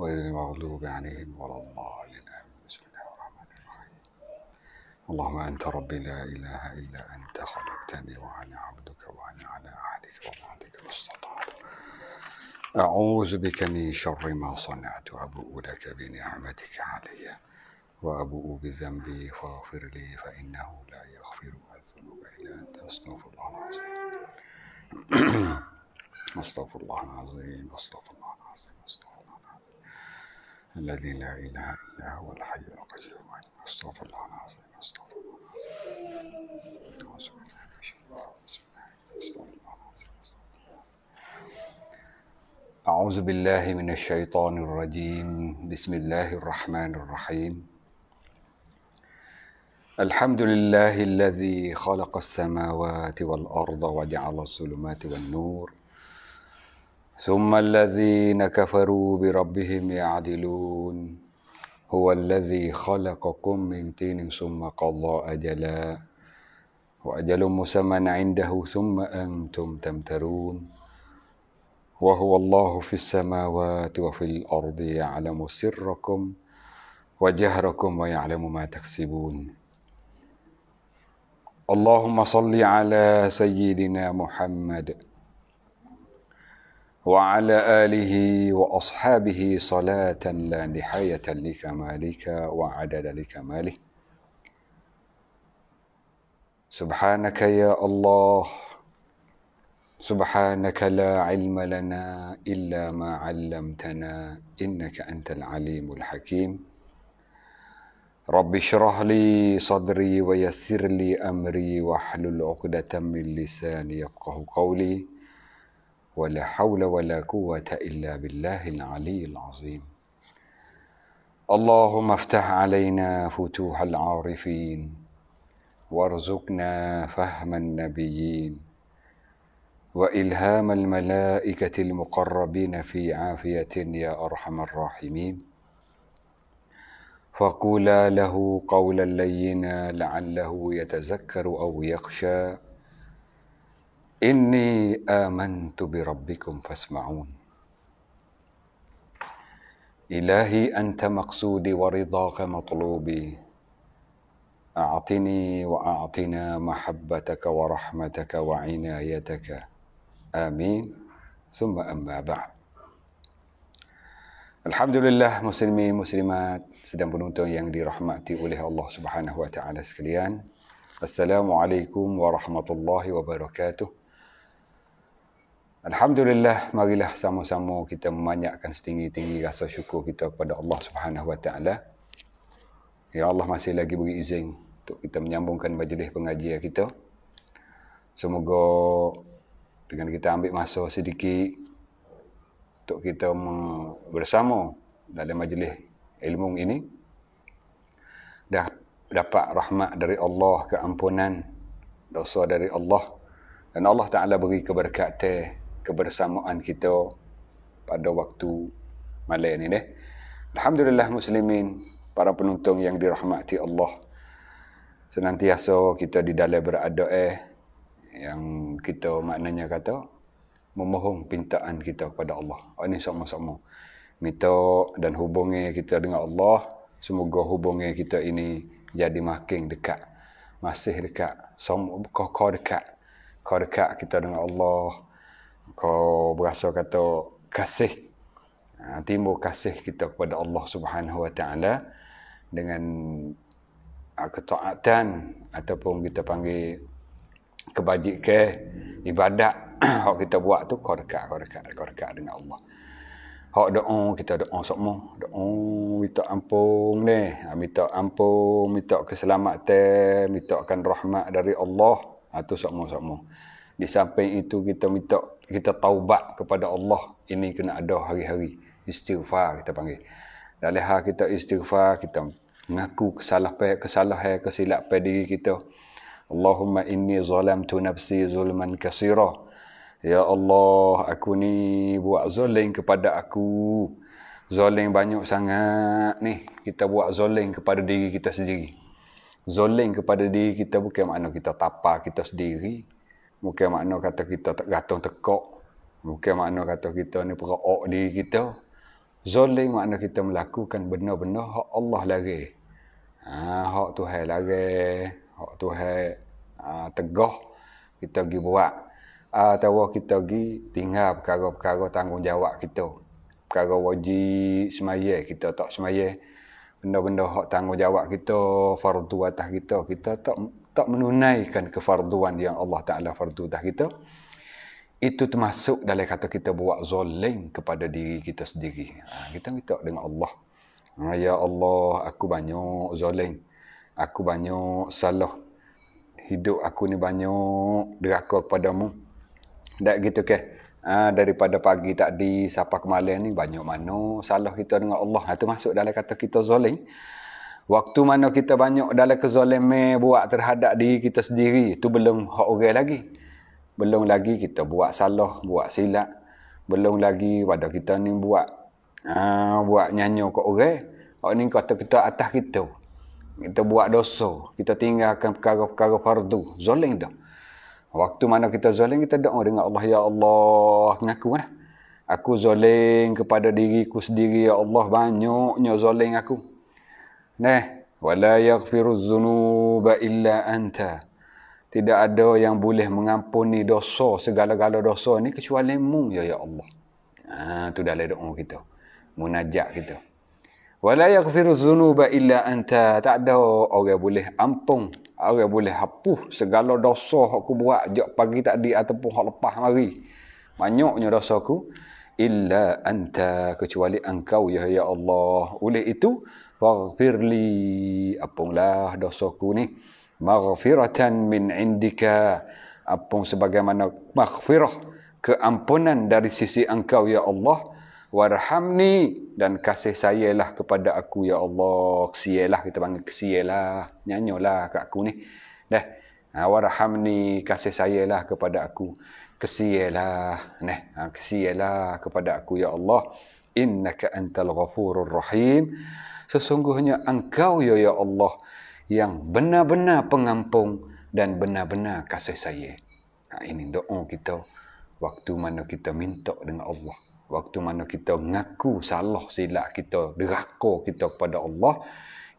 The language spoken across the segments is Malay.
غير المغلوب عليهم ولا الضالين بسم الله الرحمن الرحيم اللهم أنت ربي لا إله إلا أنت خلقتني وأنا عبدك وأنا على عهدك ووعدك ما استطعت أعوذ بك من شر ما صنعت وأبوء لك بنعمتك علي وأبوء بذنبي فاغفر لي فإنه لا يغفر الذنوب إلا أنت أستغفر الله العظيم أستغفر الله العظيم أستغفر الله الذي لا إله إلا هو الحي القيوم المصطفى الله العظيم أستغفر الله الله أعوذ بالله من الشيطان الرجيم بسم الله الرحمن الرحيم الحمد لله الذي خلق السماوات والأرض وجعل الظلمات والنور ثم الذين كفروا بربهم يعدلون هو الذي خلقكم من طين ثم قضى أجلا وأجل مسمى عنده ثم أنتم تمترون وهو الله في السماوات وفي الأرض يعلم سركم وجهركم ويعلم ما تكسبون اللهم صل على سيدنا محمد وعلى آله وأصحابه صلاة لا نهاية لكمالك وعدد لكماله سبحانك يا الله سبحانك لا علم لنا إلا ما علمتنا إنك أنت العليم الحكيم رب اشرح لي صدري ويسر لي أمري واحلل عقدة من لساني يفقه قولي ولا حول ولا قوة إلا بالله العلي العظيم اللهم افتح علينا فتوح العارفين وارزقنا فهم النبيين وإلهام الملائكة المقربين في عافية يا أرحم الراحمين فقولا له قولا لينا لعله يتذكر أو يخشى إني آمنت بربكم فاسمعون إلهي أنت مقصودي ورضاك مطلوبي أعطني وأعطنا محبتك ورحمتك وعنايتك آمين ثم أما بعد الحمد لله مسلمين مسلمات سيدنا sedang يندي yang dirahmati الله سبحانه وتعالى wa السلام عليكم ورحمة الله وبركاته Alhamdulillah, marilah sama-sama kita memanjatkan setinggi-tinggi rasa syukur kita kepada Allah Subhanahu Wa Taala. Ya Allah masih lagi beri izin untuk kita menyambungkan majlis pengajian kita. Semoga dengan kita ambil masa sedikit untuk kita bersama dalam majlis ilmu ini dah dapat rahmat dari Allah, keampunan dosa dari Allah dan Allah Taala beri keberkatan kebersamaan kita pada waktu malam ini deh. Alhamdulillah muslimin, para penonton yang dirahmati Allah. Senantiasa kita di dalam berada eh yang kita maknanya kata memohon pintaan kita kepada Allah. Oh, ini sama-sama. Minta dan hubungi kita dengan Allah. Semoga hubungi kita ini jadi makin dekat. Masih dekat. Kau dekat. Kau dekat kita dengan Allah kau berasa kata kasih ha, timbul kasih kita kepada Allah Subhanahu Wa Taala dengan ha, ketaatan ataupun kita panggil kebajikan ibadat hak kita buat tu kau dekat kau dekat kau dekat dengan Allah. Hak doa kita doa sokmo, doa minta ampun ni, ha, minta ampun, minta keselamatan, minta rahmat dari Allah atau sokmo-sokmo. Di samping itu kita minta kita taubat kepada Allah ini kena ada hari-hari istighfar kita panggil. Dalam hal kita istighfar, kita mengaku kesalahan kesalahan kesilapan diri kita. Allahumma inni zalamtu nafsi zulman kasira. Ya Allah, aku ni buat zalim kepada aku. Zalim banyak sangat ni. Kita buat zalim kepada diri kita sendiri. Zalim kepada diri kita bukan makna kita tapa kita sendiri. Mungkin makna kata kita tak gatung tekok. Mungkin makna kata kita ni perok diri kita. Zoling makna kita melakukan benar-benar hak Allah lagi. Ha, hak Tuhan lagi. Hak Tuhan ha, tegah kita pergi buat. Atau ha, kita pergi tinggal perkara-perkara tanggungjawab kita. Perkara wajib semaya kita tak semaya. Benda-benda hak tanggungjawab kita, fardu atas kita, kita tak tak menunaikan kefarduan yang Allah Ta'ala fardu dah kita itu termasuk dalam kata kita buat zoling kepada diri kita sendiri ha, kita minta dengan Allah ha, Ya Allah, aku banyak zoling aku banyak salah hidup aku ni banyak deraka kepadamu tak gitu ke ha, daripada pagi tadi sapa kemalian ni banyak mana salah kita dengan Allah itu ha, masuk dalam kata kita zoling Waktu mana kita banyak dalam kezoliman buat terhadap diri kita sendiri, tu belum hak orang lagi. Belum lagi kita buat salah, buat silap. Belum lagi pada kita ni buat aa, ha, buat nyanyo ke orang. Orang ni kata kita atas kita. Kita buat dosa. Kita tinggalkan perkara-perkara fardu. Zoling dah. Waktu mana kita zoling, kita doa dengan Allah. Ya Allah, ngaku lah. Aku zoling kepada diriku sendiri. Ya Allah, banyaknya zoling aku. Ne, wala yaghfiru dhunuba illa anta. Tidak ada yang boleh mengampuni dosa segala-gala dosa ni kecuali mu ya ya Allah. Ha tu dalam doa kita. Munajat kita. Wala yaghfiru dhunuba illa anta. Tak ada orang yang boleh ampun, orang yang boleh hapus segala dosa aku buat jak pagi tadi ataupun hak lepas mari. Banyaknya dosa ku illa anta kecuali engkau ya ya Allah. Oleh itu faghfirli lah dosaku ni maghfiratan min indika apung sebagaimana maghfirah keampunan dari sisi engkau ya Allah warhamni dan kasih sayalah kepada aku ya Allah sialah kita panggil sialah nyanyolah kat aku ni dah ha, warhamni kasih sayalah kepada aku kasihilah neh. ha, kasihilah kepada aku ya Allah innaka antal ghafurur rahim Sesungguhnya engkau ya ya Allah yang benar-benar pengampung dan benar-benar kasih saya. Nah, ha, ini doa kita waktu mana kita minta dengan Allah. Waktu mana kita ngaku salah silap kita, deraka kita kepada Allah.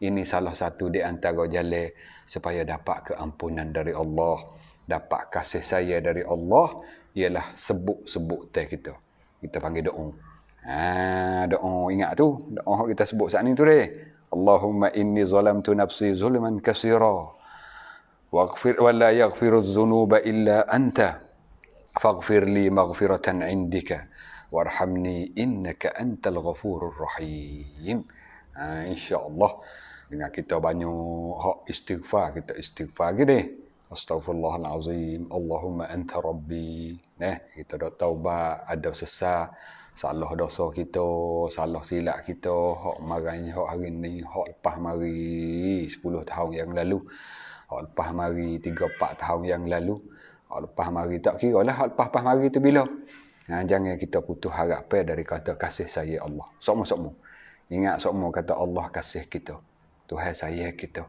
Ini salah satu di antara jalan supaya dapat keampunan dari Allah. Dapat kasih saya dari Allah ialah sebut-sebut teh kita. Kita panggil doa. Ha, doa ingat tu. Doa kita sebut saat ni tu deh. Allahumma inni zalamtu nafsi zulman kasira. Waghfir wa la yaghfiru dhunuba illa anta. Faghfir li maghfiratan indika. Warhamni innaka antal ghafurur rahim. Ha, Allah, Dengan kita banyak hak istighfar. Kita istighfar gini. Astaghfirullahalazim. Allahumma anta rabbi. Nah, kita dah taubat. Ada sesat salah dosa kita, salah silap kita, hak marahnya hak hari ni, hak lepas mari 10 tahun yang lalu, hak lepas mari 3-4 tahun yang lalu, hak lepas mari tak kira lah, hak lepas-lepas mari tu bila. Ha, jangan kita putus harap dari kata kasih saya Allah. Sokmo-sokmo. Ingat sokmo kata Allah kasih kita. Tuhan saya kita.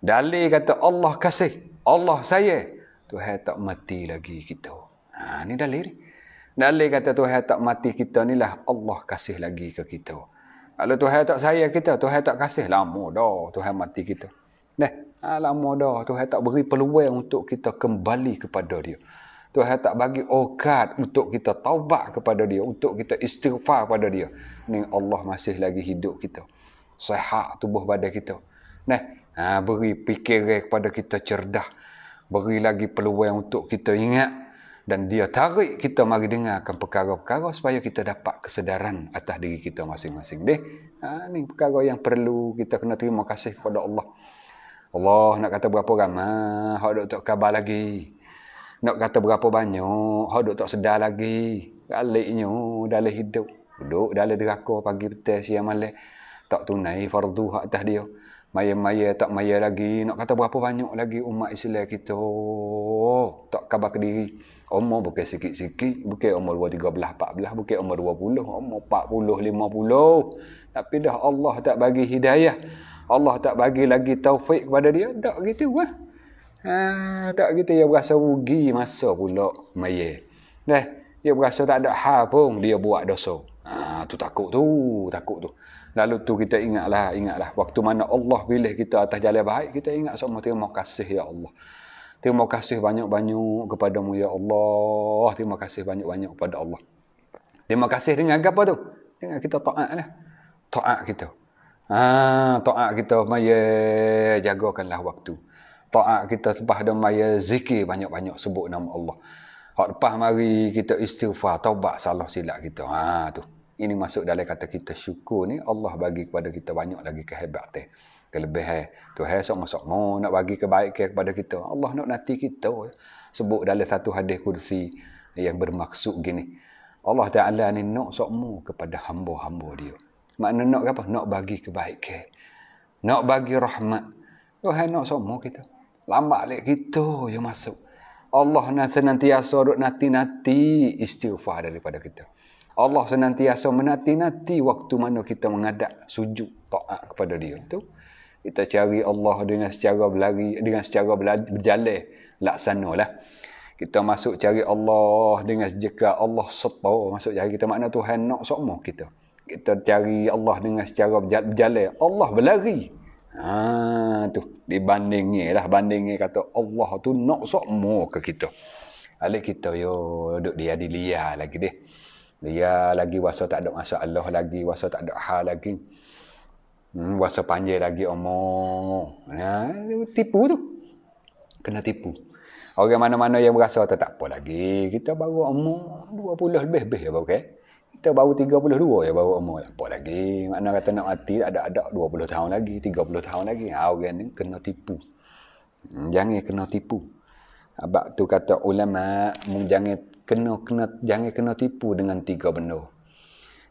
Dali kata Allah kasih. Allah saya. Tuhan tak mati lagi kita. Ha, ni dalil ni. Nali kata Tuhan tak mati kita ni lah Allah kasih lagi ke kita. Kalau Tuhan tak sayang kita, Tuhan tak kasih lama dah Tuhan mati kita. Neh, ah, lama dah Tuhan tak beri peluang untuk kita kembali kepada dia. Tuhan tak bagi okat untuk kita taubat kepada dia, untuk kita istighfar kepada dia. Ni Allah masih lagi hidup kita. Sehat tubuh badan kita. Neh, ah, beri fikiran kepada kita cerdas. Beri lagi peluang untuk kita ingat dan dia tarik kita mari dengarkan perkara-perkara supaya kita dapat kesedaran atas diri kita masing-masing. Deh, ha, ini perkara yang perlu kita kena terima kasih kepada Allah. Allah nak kata berapa ramai, hak tak kabar lagi. Nak kata berapa banyak, hak tak sedar lagi. Galiknya dalam hidup. Duduk dalam deraka pagi petang siang malam tak tunai fardu hak atas dia. Maya-maya tak maya lagi. Nak kata berapa banyak lagi umat Islam kita. Tak kabar ke diri. Umur bukan sikit-sikit. Bukan umur 2, 13, 14. Bukan umur 20. Umur 40, 50. Tapi dah Allah tak bagi hidayah. Allah tak bagi lagi taufik kepada dia. Tak gitu lah. Ha, tak gitu. Dia berasa rugi masa pula. Maya. Dah. Dia berasa tak ada hal pun. Dia buat dosa. Ha, tu takut tu. Takut tu. Lalu tu kita ingatlah. Ingatlah. Waktu mana Allah pilih kita atas jalan baik. Kita ingat semua terima kasih ya Allah. Terima kasih banyak-banyak kepadamu ya Allah. Terima kasih banyak-banyak kepada Allah. Terima kasih dengan apa tu? Dengan kita taatlah. Taat kita. Ah, taat kita maya jagakanlah waktu. Taat kita sebab dan maya zikir banyak-banyak sebut nama Allah. Hak lepas mari kita istighfar, taubat salah silap kita. Ha tu. Ini masuk dalam kata kita syukur ni Allah bagi kepada kita banyak lagi kehebatan kelebihan eh. Tuhan sok-sok mau nak bagi kebaikan kepada kita. Allah nak nanti kita eh. sebut dalam satu hadis kursi yang bermaksud gini. Allah Taala ni nak mau kepada hamba-hamba dia. Makna nak apa? Nak bagi kebaikan. Nak bagi rahmat. Tuhan nak mau kita. Lambat lek kita yang masuk. Allah nak senantiasa duk nanti-nanti istighfar daripada kita. Allah senantiasa menanti-nanti waktu mana kita mengadap sujud taat kepada dia. Itu kita cari Allah dengan secara berlari dengan secara berjalan lah. kita masuk cari Allah dengan sejekat Allah serta masuk cari kita makna Tuhan nak sokmo kita kita cari Allah dengan secara berjalan Allah berlari ha tu dibandingnya lah bandingnya kata Allah tu nak sokmo ke kita alik kita yo duduk dia dilia lagi deh dia lagi waso tak ada masalah Allah lagi waso tak ada hal lagi Hmm, Wasa panjang lagi omong. Ha, tipu tu. Kena tipu. Orang mana-mana yang berasa tak apa lagi. Kita baru omong 20 lebih-lebih ya, okay? Eh. Kita baru 32 ya baru umur. Apa lagi? Mana kata nak mati ada ada 20 tahun lagi, 30 tahun lagi. Ha, orang ni kena tipu. Hmm, jangan kena tipu. Sebab tu kata ulama, jangan kena kena jangan kena tipu dengan tiga benda.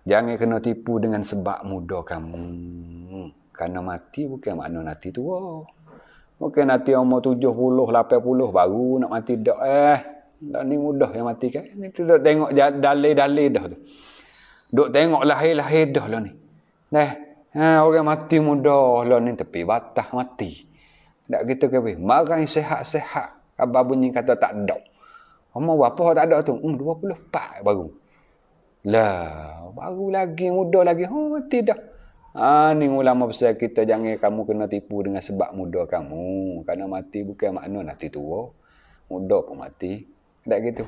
Jangan kena tipu dengan sebab muda kamu. Kerana mati bukan makna nanti tua. Bukan nanti umur tujuh puluh, lapan puluh baru nak mati. Dah. Eh, dah ni mudah yang mati kan. Ni tu tengok dalai-dalai dah tu. Duk tengok lahir-lahir dah lah ni. Eh, eh, orang mati muda lah ni. Tapi batas mati. Tak kita kata, marah yang sehat-sehat. Abang bunyi kata tak ada. Umur berapa tak ada tu? Um, dua puluh empat baru. Lah, baru lagi muda lagi. Oh, mati dah. Ha, ni ulama besar kita jangan kamu kena tipu dengan sebab muda kamu. Karena mati bukan makna nanti tua. Muda pun mati. Tak gitu.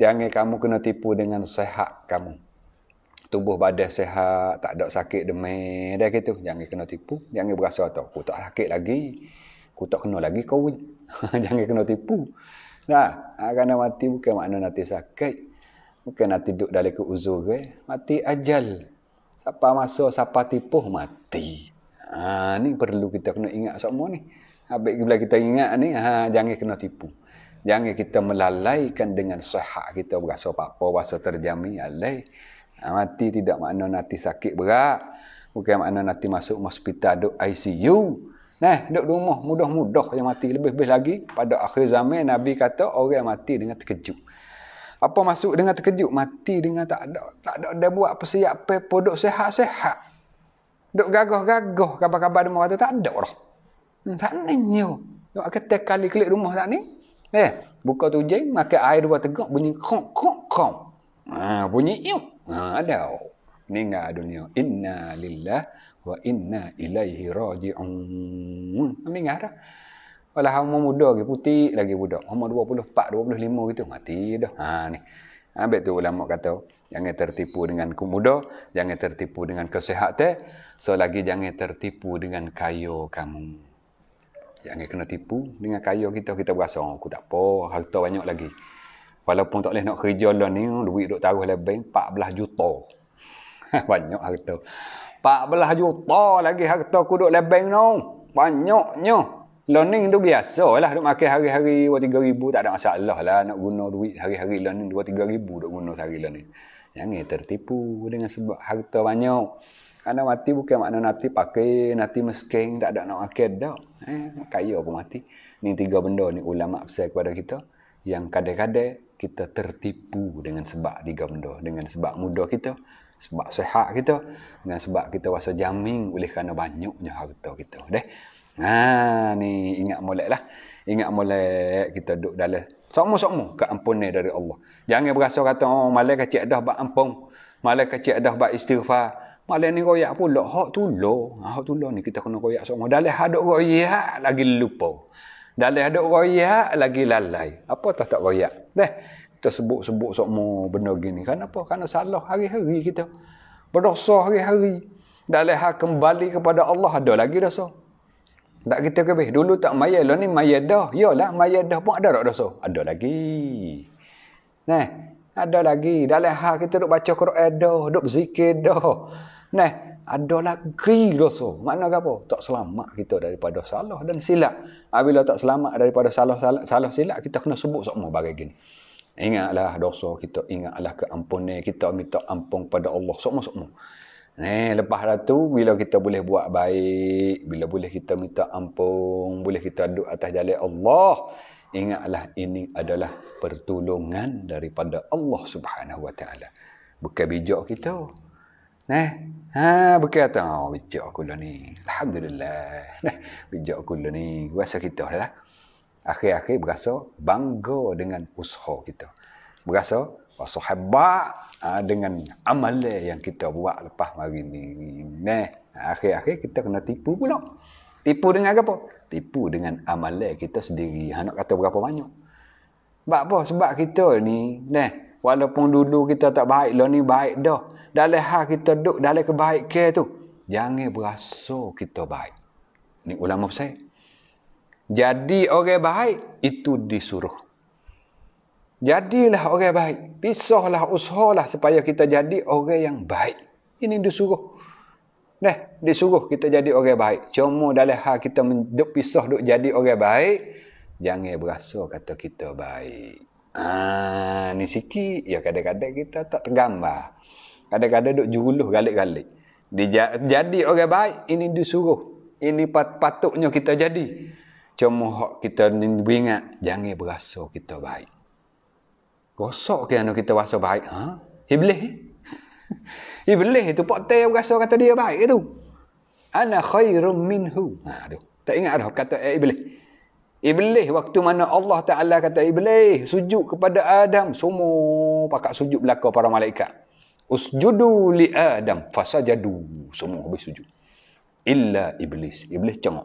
Jangan kamu kena tipu dengan sehat kamu. Tubuh badan sehat, tak ada sakit demam. Dah gitu. Jangan kena tipu. Jangan berasa atau aku tak sakit lagi. Aku tak kena lagi kau. jangan kena tipu. Nah, ha, ah, karena mati bukan makna nanti sakit. Bukan nak tidur dari ke uzur ke. Eh? Mati ajal. Siapa masuk, siapa tipu mati. Ha, ni perlu kita kena ingat semua ni. Habis bila kita ingat ni, ha, jangan kena tipu. Jangan kita melalaikan dengan sehat kita berasa apa-apa, berasa terjamin, alai. Ha, mati tidak makna nanti sakit berat. Bukan makna nanti masuk hospital, duduk ICU. Nah, duduk rumah, mudah-mudah yang mati. Lebih-lebih lagi, pada akhir zaman, Nabi kata orang mati dengan terkejut apa masuk dengan terkejut mati dengan tak ada tak ada dah buat persiap pe podok sehat-sehat duk gagah-gagah kabar-kabar demo kata tak ada dah hmm, tak nanyo nak kata kali klik rumah tak ni eh buka tu jeng makan air dua tegak bunyi krok krok krok ha bunyi iu ha ada meninggal dunia inna lillah wa inna ilaihi raji'un meninggal dah kalau hama muda lagi, putih lagi budak. Hama 24, 25 gitu, mati dah. Ha, ni. Ha, habis tu ulama kata, jangan tertipu dengan kemuda, jangan tertipu dengan kesehatan, so lagi jangan tertipu dengan kayu kamu. Jangan kena tipu dengan kayu kita, kita berasa, oh, aku tak apa, harta banyak lagi. Walaupun tak boleh nak kerja lah ni, duit duk taruh lebih 14 juta. banyak harta. 14 juta lagi harta aku duk lebih ni. Banyaknya learning tu biasa lah duk makan hari-hari 2 3000 tak ada masalah lah nak guna duit hari-hari learning 2 3000 duk guna sehari learning jangan tertipu dengan sebab harta banyak kerana mati bukan makna nanti pakai, nanti meskin, tak ada nak pakai dah. Eh, kaya pun mati. Ni tiga benda ni ulama' besar kepada kita. Yang kadang-kadang kita tertipu dengan sebab tiga benda. Dengan sebab muda kita, sebab sehat kita, dengan sebab kita rasa jamin oleh kerana banyaknya harta kita. Deh. Ha ni ingat molek lah. Ingat molek kita duduk dalam sokmo-sokmo keampunan dari Allah. Jangan berasa kata oh malek kecil dah ba ampun. Malek kecil dah ba istighfar. Malek ni royak pula. Hak tolong. Ah, hak tolong ni kita kena royak sokmo. Dalam hadok royak lagi lupa. Dalam hadok royak lagi lalai. Apa tak tak royak. Dah. Kita sebut-sebut sokmo benda gini. Kenapa? Karena salah hari-hari kita. Berdosa hari-hari. Dalam hak kembali kepada Allah ada lagi dosa. Tak kita ke bih. Dulu tak maya lo lah ni maya dah. Yalah maya dah pun ada tak dosa. Ada lagi. Nah, ada lagi. Dalam hal kita duk baca Quran eh, dah, duk berzikir dah. Nah, ada lagi dosa. Mana apa? Tak selamat kita daripada salah dan silap. Apabila tak selamat daripada salah salah, salah silap, kita kena sebut semua bagai gini. Ingatlah dosa kita, ingatlah keampunan kita minta ampun pada Allah semua-semua. Eh, lepas tu bila kita boleh buat baik, bila boleh kita minta ampun, boleh kita duduk atas jalan Allah, ingatlah ini adalah pertolongan daripada Allah Subhanahu Wa Taala. Bukan bijak kita. Nah, eh, ha bukan kata oh, bijak aku lah ni. Alhamdulillah. Nah, bijak aku lah ni. Rasa kita lah. Akhir-akhir berasa bangga dengan usaha kita. Berasa hebat ha, dengan amal yang kita buat lepas hari ni. Nah, akhir-akhir kita kena tipu pula. Tipu dengan apa? Tipu dengan amal kita sendiri. Ha nak kata berapa banyak. Sebab apa? Sebab kita ni, nah, walaupun dulu kita tak baik lah ni baik dah. Dalam hal kita duduk dalam kebaikan tu, jangan berasa kita baik. Ni ulama saya. Jadi orang baik itu disuruh. Jadilah orang baik. Pisahlah, usahalah supaya kita jadi orang yang baik. Ini disuruh. Nah, disuruh kita jadi orang baik. Cuma dalam hal kita duk pisah duk jadi orang baik, jangan berasa kata kita baik. Ah, ni sikit ya kadang-kadang kita tak tergambar. Kadang-kadang duk juruluh galik-galik. Dia jadi orang baik ini disuruh. Ini pat patutnya kita jadi. Cuma kita ingat jangan berasa kita baik. Gosok ke anu kita rasa baik. Ha? Iblis. Iblis itu pak teh rasa kata dia baik itu. Ana khairum minhu. Ha tu. Tak ingat dah kata eh, Iblis. Iblis waktu mana Allah Taala kata Iblis sujud kepada Adam semua pakak sujud belaka para malaikat. Usjudu li Adam fasajadu semua habis sujud. Illa Iblis. Iblis cengok.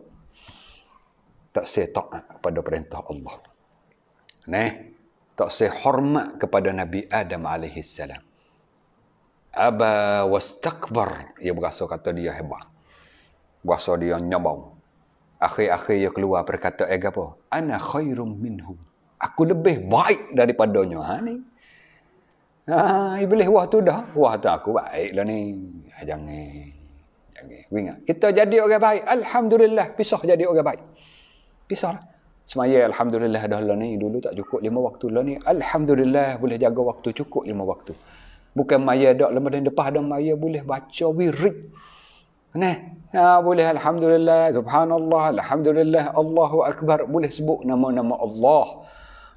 Tak saya taat kepada perintah Allah. Neh tak sehormat kepada Nabi Adam alaihi salam. Aba wastakbar. Ia berasa kata dia hebat. Berasa dia nyabau. Akhir-akhir ia keluar berkata, Ega eh, apa? Ana khairum minhu. Aku lebih baik daripadanya. Ha, ni. Ha, iblis wah tu dah. Wah tu aku baik lah ni. Ha, jangan. Jangan. Ingat. Kita jadi orang baik. Alhamdulillah. Pisah jadi orang baik. Pisah semaya alhamdulillah dah lah ni dulu tak cukup lima waktu lah ni alhamdulillah boleh jaga waktu cukup lima waktu bukan maya dak lama dan depan dan maya boleh baca wirid Nah, ya, boleh alhamdulillah, subhanallah, alhamdulillah, Allahu akbar, boleh sebut nama-nama Allah.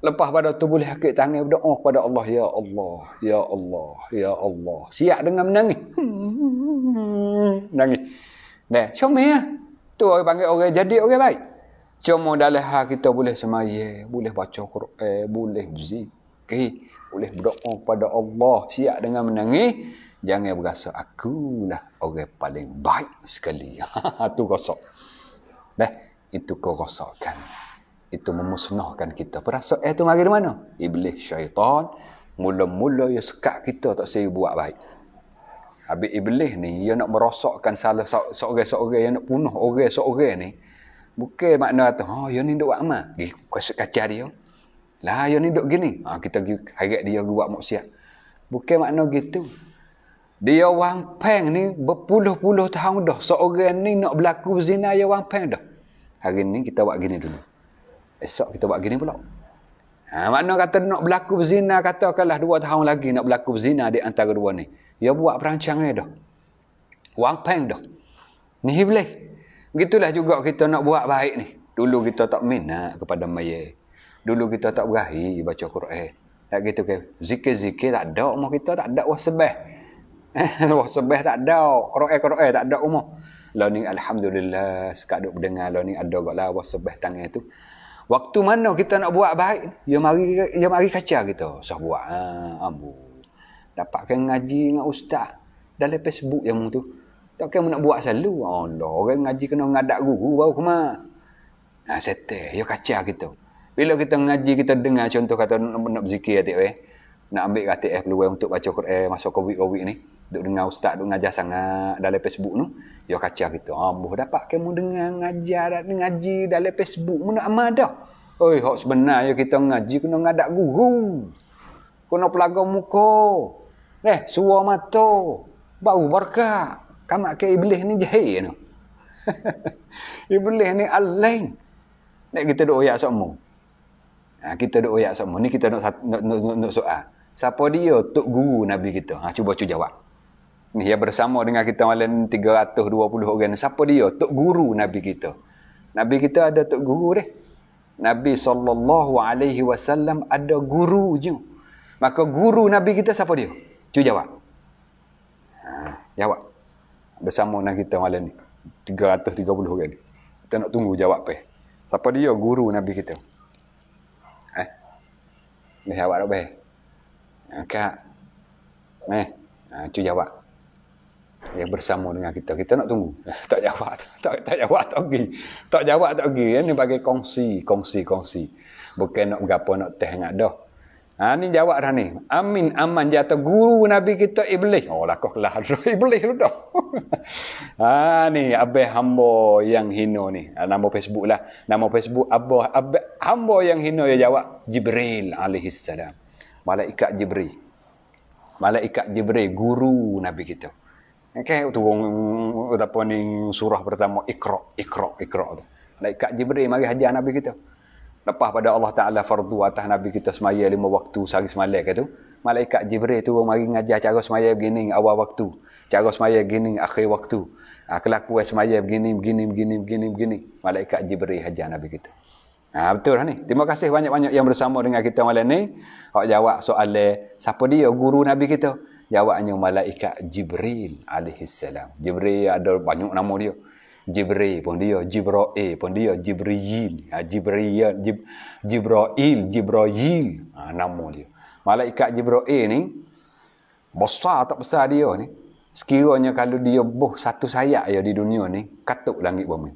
Lepas pada tu boleh hakik tangan berdoa kepada Allah, ya Allah, ya Allah, ya Allah. Siap dengan menangis. menangis. Nah, syomeh ya. Tu orang panggil orang jadi orang baik. Cuma dalam hal kita boleh semaya, boleh baca Quran, eh, boleh berzikir, boleh berdoa kepada Allah siap dengan menangis. Jangan berasa akulah orang paling baik sekali. Itu kosok. Nah, itu kerosakan. Itu memusnahkan kita. Perasa eh tu mari di mana? Iblis syaitan. Mula-mula ia suka kita tak sehingga buat baik. Habis Iblis ni, ia nak merosakkan salah seorang-seorang yang nak punuh orang-seorang ni. Bukan makna tu. Ha, oh, yang ni duk buat amal. Gih, eh, kuasa kacar dia. Lah, yang ni duk gini. Ha, kita pergi harap dia buat maksiat. Bukan makna gitu. Dia Wang Peng ni berpuluh-puluh tahun dah. Seorang ni nak berlaku zina dia Wang Peng dah. Hari ni kita buat gini dulu. Esok kita buat gini pula. Ha, makna kata nak berlaku berzina, katakanlah dua tahun lagi nak berlaku berzina di antara dua ni. Dia buat perancangan dah. Wang Peng dah. Ni boleh. Begitulah juga kita nak buat baik ni. Dulu kita tak minat kepada maya. Dulu kita tak berahi baca Quran. Tak gitu ke? Zikir-zikir tak ada umur kita, tak ada wah sebeh. tak ada. Quran-Quran tak ada umur. Lalu ni Alhamdulillah, sekat duk berdengar. Lalu ni ada kot lah wah sebeh tangan tu. Waktu mana kita nak buat baik? Ya mari, ya mari kaca kita. Usah buat. Ha, ah, ambu. Dapatkan ngaji dengan ustaz. Dalam Facebook yang tu. Takkan nak buat selalu. Allah, orang ngaji kena ngadak guru baru kema. Nah, sete, yo ya, kacau kita. Bila kita ngaji kita dengar contoh kata nak berzikir atik eh. Nak ambil atik eh peluang untuk baca Quran masa Covid Covid ni. Duk dengar ustaz duk ngajar sangat dalam Facebook tu. Yo ya, kacau kita. Ah, ambuh dapat kamu dengar ngajar dan ngaji dalam Facebook mu nak amal dah. Oi, hak sebenarnya kita ngaji kena ngadak guru. Kena pelagau muka. Eh, suara mata. Bau berkah. Kamak ke iblis ni jahil ya, no? iblis ni alain. Nak kita duk oyak sokmu. Ha, kita duk oyak sokmu. Ni kita nak, nak, nak, nak, nak soal. Siapa dia? Tok guru Nabi kita. Ha, cuba cuba jawab. Ni yang bersama dengan kita malam 320 orang. Siapa dia? Tok guru Nabi kita. Nabi kita ada tok guru deh. Nabi sallallahu alaihi wasallam ada guru je. Maka guru Nabi kita siapa dia? Cuba jawab. Ha, jawab bersama dengan kita malam ni. 330 orang ni. Kita nak tunggu jawab pe. Siapa dia? Guru Nabi kita. Eh? Ni awak nak bayar? Angkat. Eh? Ha, cu jawab. Yang ha, ha, bersama dengan kita. Kita nak tunggu. tak jawab. Tak, tak jawab tak pergi. Tak jawab tak pergi. Ini bagi kongsi. Kongsi, kongsi. Bukan nak berapa nak teh nak dah. Ha, ni jawab dah ni. Amin aman jatuh guru Nabi kita Iblis. Oh lah kau kelah Iblis tu dah. ha, ni Abah Hambo yang hino ni. nama Facebook lah. Nama Facebook Abah Abah Hambo yang hino dia jawab. Jibril alaihi salam. Malaikat Jibril. Malaikat Jibril guru Nabi kita. Okey, tu apa ni surah pertama Iqra, Iqra, Iqra tu. Malaikat Jibril mari hajar Nabi kita lepas pada Allah Ta'ala fardu atas Nabi kita semaya lima waktu sehari semalai ke tu, malaikat Jibril tu mari ngajar cara semaya begini awal waktu, cara semaya begini akhir waktu, ha, kelakuan semaya begini, begini, begini, begini, begini, malaikat Jibril hajar Nabi kita. Ha, betul lah ni. Terima kasih banyak-banyak yang bersama dengan kita malam ni. Hak jawab soalan siapa dia guru Nabi kita? Jawabnya malaikat Jibril salam Jibril ada banyak nama dia. Jibril pun dia, Jibra'il pun dia, Jibril, ha, Jibril, Jib, Jibra'il, Jibra'il, ha, nama dia. Malaikat Jibra'il ni, besar tak besar dia ni, sekiranya kalau dia boh satu sayap ya di dunia ni, katuk langit bumi.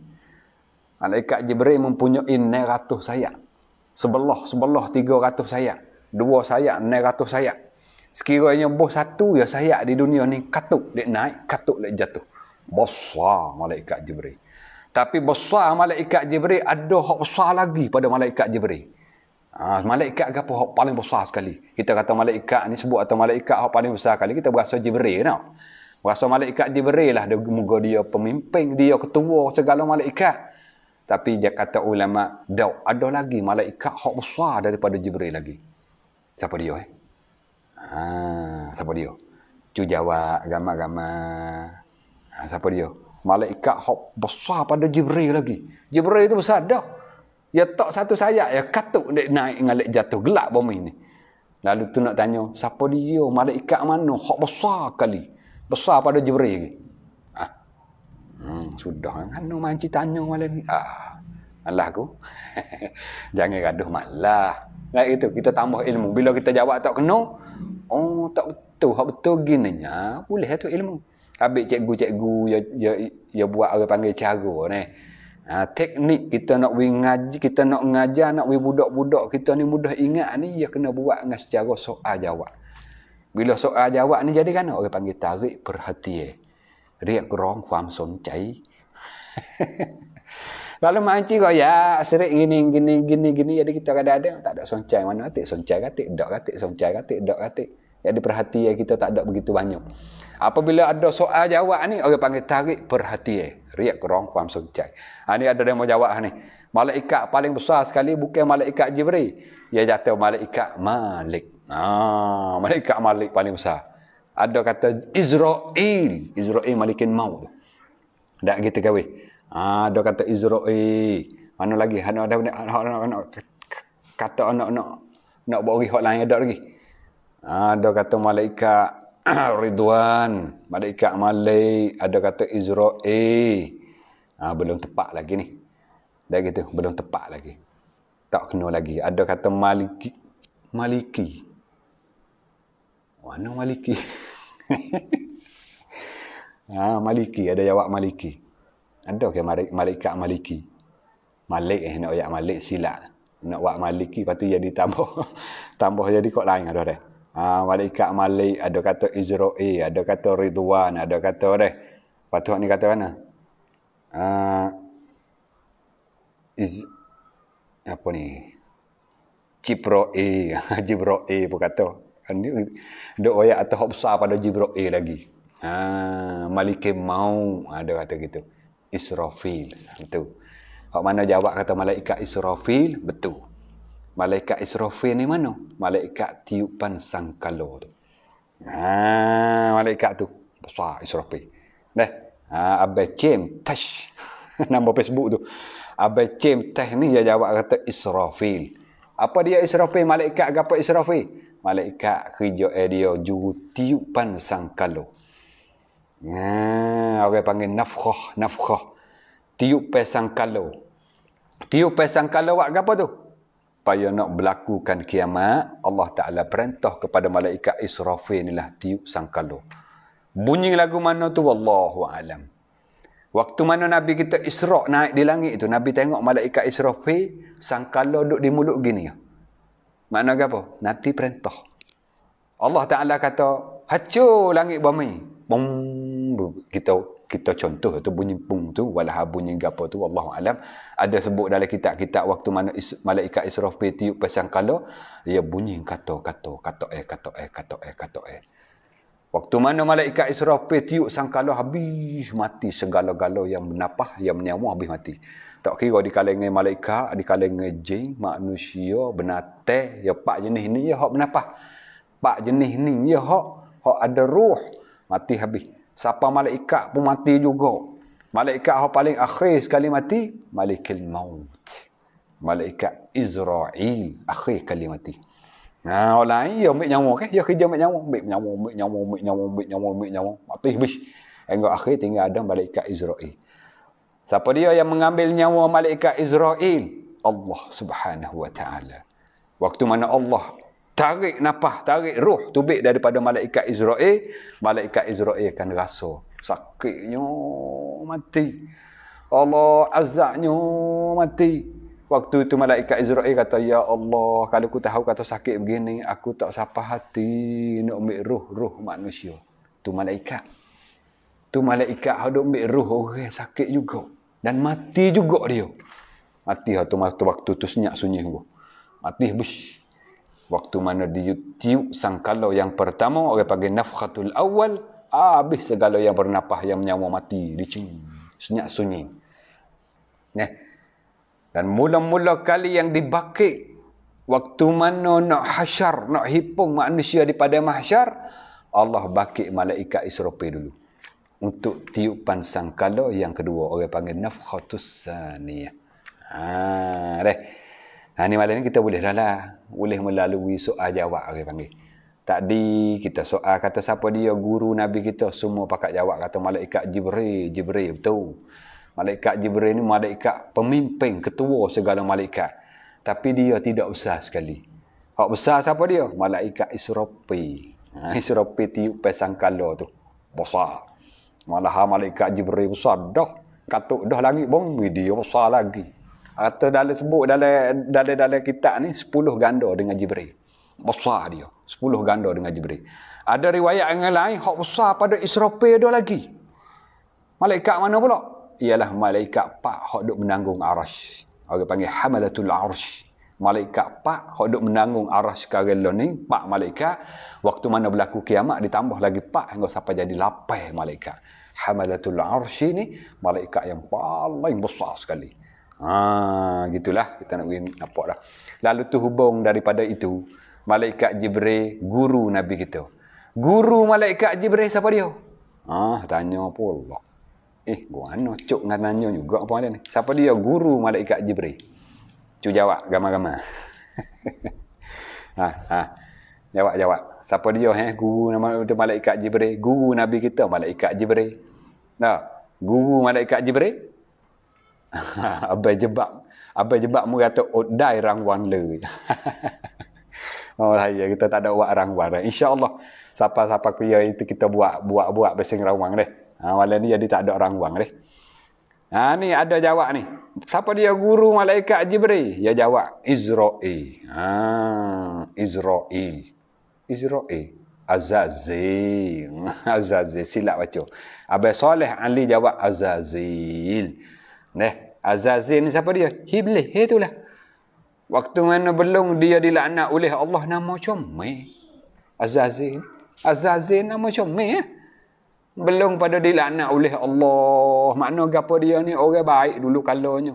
Malaikat Jibril mempunyai 900 sayap. Sebelah, sebelah 300 sayap. Dua sayap, 900 sayap. Sekiranya boh satu ya sayap di dunia ni, katuk dia naik, katuk dia jatuh besar malaikat Jibril. Tapi besar malaikat Jibril ada hak besar lagi pada malaikat Jibril. Ha, malaikat apa hak paling besar sekali? Kita kata malaikat ni sebut atau malaikat hak paling besar sekali kita berasa Jibril tau. You Berasa malaikat Jibril lah dia moga dia pemimpin, dia ketua segala malaikat. Tapi dia kata ulama, dak ada lagi malaikat hak besar daripada Jibril lagi. Siapa dia eh? Ha, siapa dia? Cu jawab gamak gama Ah, siapa dia? Malaikat hak besar pada Jibril lagi. Jibril itu besar dah. Ya tak satu sayap ya katuk dek naik ngalik jatuh gelap bumi ni. Lalu tu nak tanya, siapa dia? Malaikat mana? Hak besar kali. Besar pada Jibril lagi. Ah. Hmm, sudah kan manci tanya malam ni. Ah. Allah aku. Jangan gaduh malah. Lah itu kita tambah ilmu. Bila kita jawab tak kena, oh tak betul. Hak betul gini gininya. Boleh tu ilmu. Habis cikgu-cikgu ya ya ya buat orang panggil cara ni. Ha, teknik kita nak we ngaji, kita nak ngajar nak we budak-budak kita ni mudah ingat ni ya kena buat dengan secara soal jawab. Bila soal jawab ni jadi kan orang panggil tarik perhatian. Riak gerong faham soncai. Lalu manci kau ya serik gini gini gini gini jadi kita kadang-kadang tak ada soncai mana katik soncai katik dak katik soncai katik dak katik. Jadi perhatian kita tak ada begitu banyak. Apabila ada soal jawab ni orang panggil tarik perhatian. Riak kerong kuam sejak. Ha, ni ada yang mau jawab ni. Malaikat paling besar sekali bukan malaikat Jibril. Ya jatuh malaikat Malik. Ha, malaikat Malik paling besar. Ada kata Izrail. Izrail malikin mau. Tak kita kahwin. Ha, ada kata Izrail. Mana lagi? Hana ada anak-anak kata anak-anak nak buat hak lain ada lagi. Ha, ada kata malaikat Ridwan, Malaikat Malai, ada kata Izra'il. Ha, belum tepat lagi ni. Dah gitu, belum tepat lagi. Tak kena lagi. Ada kata Maliki. Maliki. Mana Maliki? ha, Maliki, ada jawab Maliki. Ada ke okay, Malaikat Maliki? Malik eh, nak ayat Malik silap. Nak buat Maliki, lepas tu jadi tambah. tambah jadi kot lain ada dah ha, malaikat malik, ada kata Izra'i, ada kata Ridwan, ada kata deh. Lepas tu ni kata mana? Ha, Iz, apa ni? Cipro'i, Jibro'i pun kata. Kan Ini ada ayat atau hubsah pada Jibro'i lagi. Ha, Malikim mau, ada ha, kata gitu. Israfil, ha, betul. Hak mana jawab kata malaikat Israfil, betul. Malaikat Israfil ni mana? Malaikat tiupan sangkalo tu. Ha, malaikat tu. Besar Israfil. Dah. Ha, Abai Cim Tash. Nama Facebook tu. Abai Cim Tash ni dia jawab kata Israfil. Apa dia Israfil? Malaikat apa Israfil? Malaikat kerja eh, dia juru tiupan sangkalo. Ha, orang panggil nafkhah, nafkhah. Tiup pesangkalo. Tiup pesangkalo buat apa tu? supaya nak berlakukan kiamat, Allah Ta'ala perintah kepada malaikat Israfil ni lah tiup sangkalo. Bunyi lagu mana tu? Wallahu alam. Waktu mana Nabi kita israf naik di langit tu, Nabi tengok malaikat Israfil sangkalu duduk di mulut gini. Mana apa? Nanti perintah. Allah Ta'ala kata, hacur langit bumi. Bum, bum. Kita kita contoh tu bunyi pung tu walah bunyi gapo tu wallahu alam ada sebut dalam kitab-kitab waktu mana is, malaikat Israfil tiup pasang kala ia bunyi kata kata kata eh kata eh kata eh kata eh waktu mana malaikat Israfil tiup sangkala habis mati segala-gala yang menapah yang menyawa habis mati tak kira di kalangan malaikat di kalangan jin manusia benate ya pak jenis ni ya hok menapah pak jenis ni ya hok hok ada ruh mati habis Siapa malaikat pun mati juga. Malaikat yang paling akhir sekali mati, Malikul Maut. Malaikat Izrail, akhir sekali mati. Nah, ha, orang lain, ya ambil nyawa. Okay? Ya kerja ambil nyawa. Ambil nyawa, ambil nyawa, ambil nyawa, ambil nyawa, ambil nyawa. Mati habis. Enggak akhir tinggal ada Malaikat Izrail. Siapa dia yang mengambil nyawa Malaikat Izrail? Allah subhanahu wa ta'ala. Waktu mana Allah tarik napah, tarik ruh tubik daripada malaikat Izrail, malaikat Izrail akan rasa sakitnya mati. Allah azabnya mati. Waktu itu malaikat Izrail kata, Ya Allah, kalau aku tahu kata sakit begini, aku tak sapa hati nak ambil ruh-ruh manusia. Tu malaikat. Tu malaikat ada ambil ruh orang okay, sakit juga. Dan mati juga dia. Mati waktu-waktu tu senyap sunyi. Mati, bush. Waktu mana di tiup sangkala yang pertama orang panggil nafkhatul awal, habis segala yang bernapah yang nyawa mati dicium. Senyap sunyi. Nah. Dan mula-mula kali yang dibakit waktu mana nak hasyar, nak hipung manusia di padang mahsyar, Allah bakik malaikat Israfil dulu. Untuk tiupan sangkala yang kedua orang panggil nafkhatus saniyah. Ah, ha, deh. Ha, ni malam ni kita boleh dah lah. Boleh melalui soal jawab orang okay, panggil. Tadi kita soal kata siapa dia guru Nabi kita. Semua pakat jawab kata Malaikat Jibril. Jibril betul. Malaikat Jibril ni malaikat pemimpin ketua segala malaikat. Tapi dia tidak besar sekali. Hak besar siapa dia? Malaikat Israfil. Ha, Israfil tiup pesang kala tu. Besar. Malah malaikat Jibril besar dah. Katuk dah langit bumi dia besar lagi atau dalam sebut dalam dalam dalam kitab ni 10 ganda dengan Jibril. Besar dia. 10 ganda dengan Jibril. Ada riwayat yang lain hak besar pada Israfil dia lagi. Malaikat mana pula? Ialah malaikat pak hak duk menanggung arasy. Orang panggil hamalatul arsy. Malaikat pak hak duk menanggung arasy karela ni, pak malaikat waktu mana berlaku kiamat ditambah lagi pak hingga sampai jadi lapai malaikat. Hamalatul arsy ni malaikat yang paling besar sekali. Ha, gitulah kita nak pergi nampak lah. Lalu tu hubung daripada itu. Malaikat Jibril, guru Nabi kita. Guru Malaikat Jibril, siapa dia? Ha, tanya apa Allah. Eh, gua anu cuk ngan tanya juga apa ada ni. Siapa dia guru Malaikat Jibril? Cuk jawab, gama-gama. ha, ha. Jawab, jawab. Siapa dia eh? Guru nama itu Malaikat Jibril. Guru Nabi kita Malaikat Jibril. Nah, guru Malaikat Jibril. Abai jebak. Abai jebak mu kata odai oh, rang wan le. oh ya kita tak ada buat rang wan. Insya-Allah siapa-siapa kuya itu kita buat buat-buat besing rawang deh. Ha wala ni jadi tak ada rang wan deh. Ha ni ada jawab ni. Siapa dia guru malaikat Jibril? Ya jawab Izrail. Ha Izrail. Izrail. Azazi. Azazi silap baca. Abai Saleh Ali jawab Azazil. Ne? Azazin ni siapa dia? Iblis. Itulah. Waktu mana belum dia dilaknat oleh Allah nama comel. Azazin. Azazin nama comel. Eh? Belum pada dilaknat oleh Allah. Makna apa dia ni? Orang baik dulu kalonya.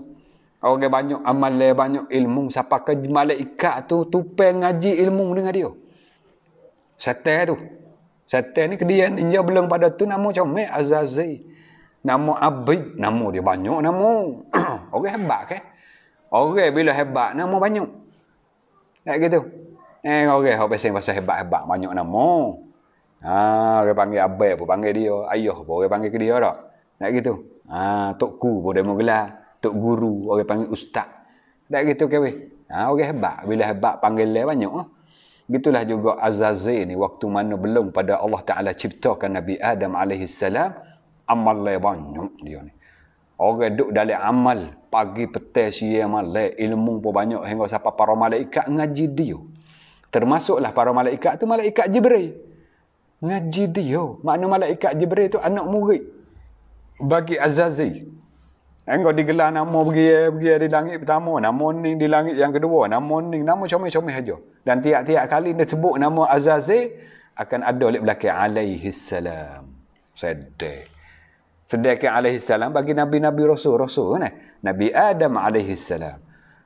Orang banyak amal, banyak ilmu. Siapa ke malaikat tu tupeng ngaji ilmu dengan dia? Setel tu. Setel ni ke dia ninja belum pada tu nama comel. Azazin. Nama Abid, nama dia banyak nama. Orang hebat ke? Eh? Orang bila hebat, nama banyak. Tak gitu. Eh, orang yang pesan pasal hebat-hebat, banyak nama. Ha, orang panggil Abid pun panggil dia. Ayuh pun orang panggil dia tak? Tak gitu. Ha, tokku pun dia menggelar. Tok guru, orang panggil ustaz. Tak gitu ke? Ha, orang hebat. Bila hebat, panggil dia banyak. Oh. Gitulah juga Azazi ni. Waktu mana belum pada Allah Ta'ala ciptakan Nabi Adam alaihi salam amal le banyak dia ni. Orang duduk dalam amal pagi petang siang malam ilmu pun banyak hingga siapa para malaikat ngaji dia. Termasuklah para malaikat tu malaikat Jibril. Ngaji dia. Makna malaikat Jibril tu anak murid bagi Azazi. Engkau digelar nama pergi pergi di langit pertama, nama ni di langit yang kedua, nama ni nama comel-comel saja. Dan tiap-tiap kali dia sebut nama Azazi akan ada oleh belakang alaihi salam. Sedih. Sedekah alaihi salam bagi nabi-nabi rasul rasul kan? Nabi Adam alaihi salam.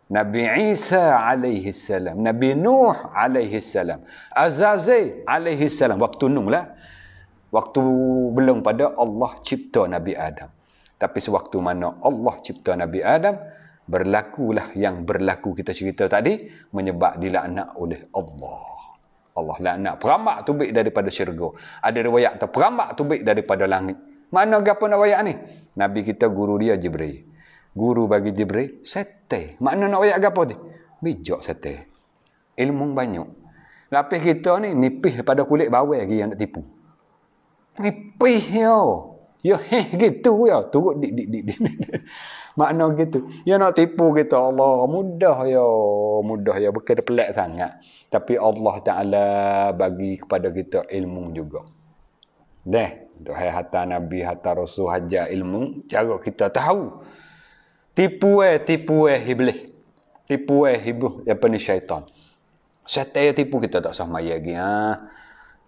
Nabi Isa alaihi salam, Nabi Nuh alaihi salam, Azazil alaihi salam waktu Nuh Waktu belum pada Allah cipta Nabi Adam. Tapi sewaktu mana Allah cipta Nabi Adam, berlakulah yang berlaku kita cerita tadi menyebab dilaknat oleh Allah. Allah laknat. Peramak tubik daripada syurga. Ada riwayat tu peramak tubik daripada langit. Mana gapo nak wayak ni? Nabi kita guru dia Jibril. Guru bagi Jibril, sete. Mana nak wayak gapo ni? Bijak sete. Ilmu banyak. Lapis kita ni nipis daripada kulit bawang lagi yang nak tipu. Nipis yo. yo heh gitu ya. Turut dik dik dik. dik. Makna gitu. Ya nak tipu kita Allah. Mudah yo, Mudah yo, Bukan pelak sangat. Tapi Allah Ta'ala bagi kepada kita ilmu juga. Dah. Tuhai hatta Nabi, hatta Rasul, hajar ilmu. Cara kita tahu. Tipu eh, tipu eh, iblis. Tipu eh, ibu. Apa ni syaitan. Syaitan yang tipu kita tak sah maya lagi. Ha?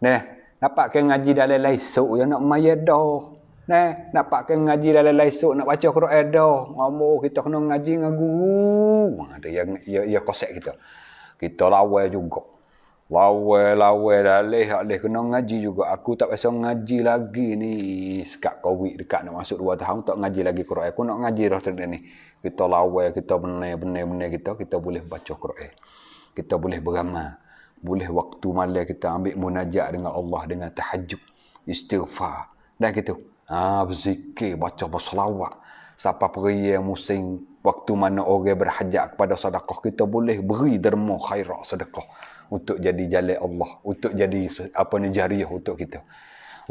Nah, nampak ke ngaji dalam lain esok yang nak maya dah. Nah, nak pakai ngaji dalam lain esok nak baca Quran dah. Mamu, kita kena ngaji dengan guru. ya ya yang, kosek kita. Kita lawa juga. Lawa, lawa dah leh, leh kena ngaji juga. Aku tak pasal ngaji lagi ni. Sekat COVID dekat nak masuk 2 tahun, tak ngaji lagi Quran. Aku nak ngaji dah tadi ni. Kita lawa, kita benar, benar, benar kita, kita boleh baca Quran. Kita boleh beramal. Boleh waktu malam kita ambil munajat dengan Allah, dengan tahajud, istighfar. Dah gitu. Ah, ha, berzikir, baca berselawat. Siapa pergi musim waktu mana orang berhajat kepada sedekah kita boleh beri derma khairat sedekah untuk jadi jalan Allah untuk jadi apa ni jariah untuk kita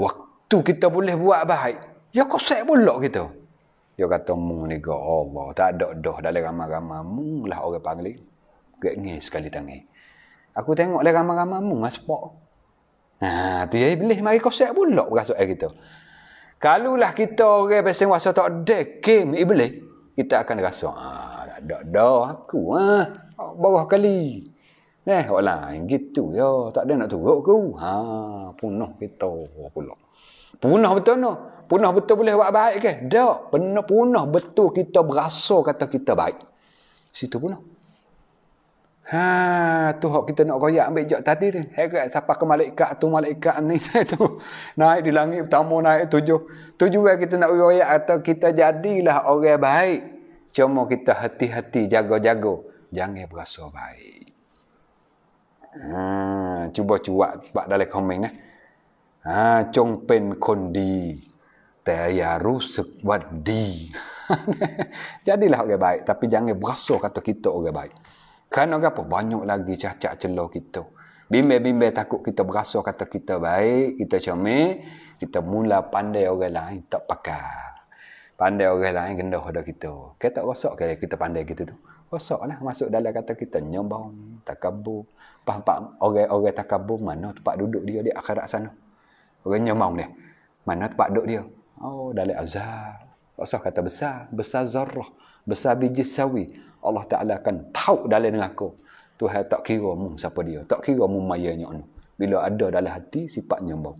waktu kita boleh buat baik ya kosak pula kita dia kata mu ni ke Allah tak ada dah dalam ramai-ramai mu lah orang panggil gak ngi sekali tangi aku tengok dalam ramai-ramai mu ngaspok lah ha tu ya boleh mari kosak pula berasa kita eh, kalau lah kita orang pasal rasa tak ada kem iblis kita akan rasa ah dak dah aku ah bawah kali eh orang lain gitu ya tak ada nak turuk aku ha punah kita pula punah betul no punah betul boleh buat baik ke dak punah betul kita berasa kata kita baik situ punah Ha tu hok kita nak koyak ambil jok tadi tu. Hai siapa ke malaikat tu malaikat ni tu. Naik di langit pertama naik tujuh. Tujuh yang kita nak koyak atau kita jadilah orang baik. Cuma kita hati-hati jaga-jaga. Jangan berasa baik. Ha cuba cuak buat dalam komen eh. Ha cong pen kondi. Taya rusuk wadi. Jadilah orang baik tapi jangan berasa kata kita orang baik. Kerana apa? Banyak lagi cacat celah kita. Bimbel-bimbel takut kita berasa kata kita baik, kita cermin, kita mula pandai orang lain tak pakar. Pandai orang lain gendah pada kita. Kita tak rosak ke kita pandai kita tu? Rosak lah. Masuk dalam kata kita nyombong, takabur. Pak-pak orang-orang takabur mana tempat duduk dia di akhirat sana. Orang nyombong dia. Mana tempat duduk dia? Oh, dalam azab. Rosak kata besar. Besar zarrah. Besar biji sawi. Allah Ta'ala akan tahu dalam dengan aku. Tuhan tak kira mu siapa dia. Tak kira mu mayanya anu. Bila ada dalam hati, sifat nyambau.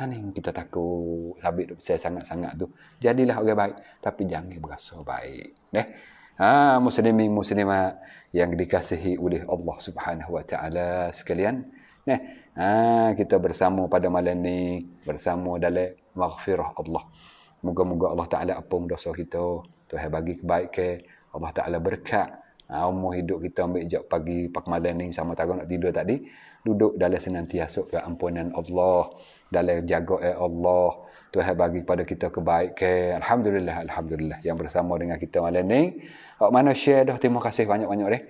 Ha kita takut. Sabit saya sangat-sangat tu. Jadilah orang baik. Tapi jangan berasa baik. Eh? Ha, muslimin muslimat yang dikasihi oleh Allah Subhanahu Wa Taala sekalian. Eh? Ha, kita bersama pada malam ni. Bersama dalam maghfirah Allah. Moga-moga Allah Ta'ala apa dosa kita. Tuhan bagi kebaikan. Ke. Allah Ta'ala berkat ha, umur hidup kita ambil jap pagi pak malam ni sama tak nak tidur tadi duduk dalam senantiasa ke ampunan Allah dalam jaga eh, Allah Tuhan bagi kepada kita kebaikan Alhamdulillah Alhamdulillah yang bersama dengan kita malam ni Hak mana share dah terima kasih banyak-banyak deh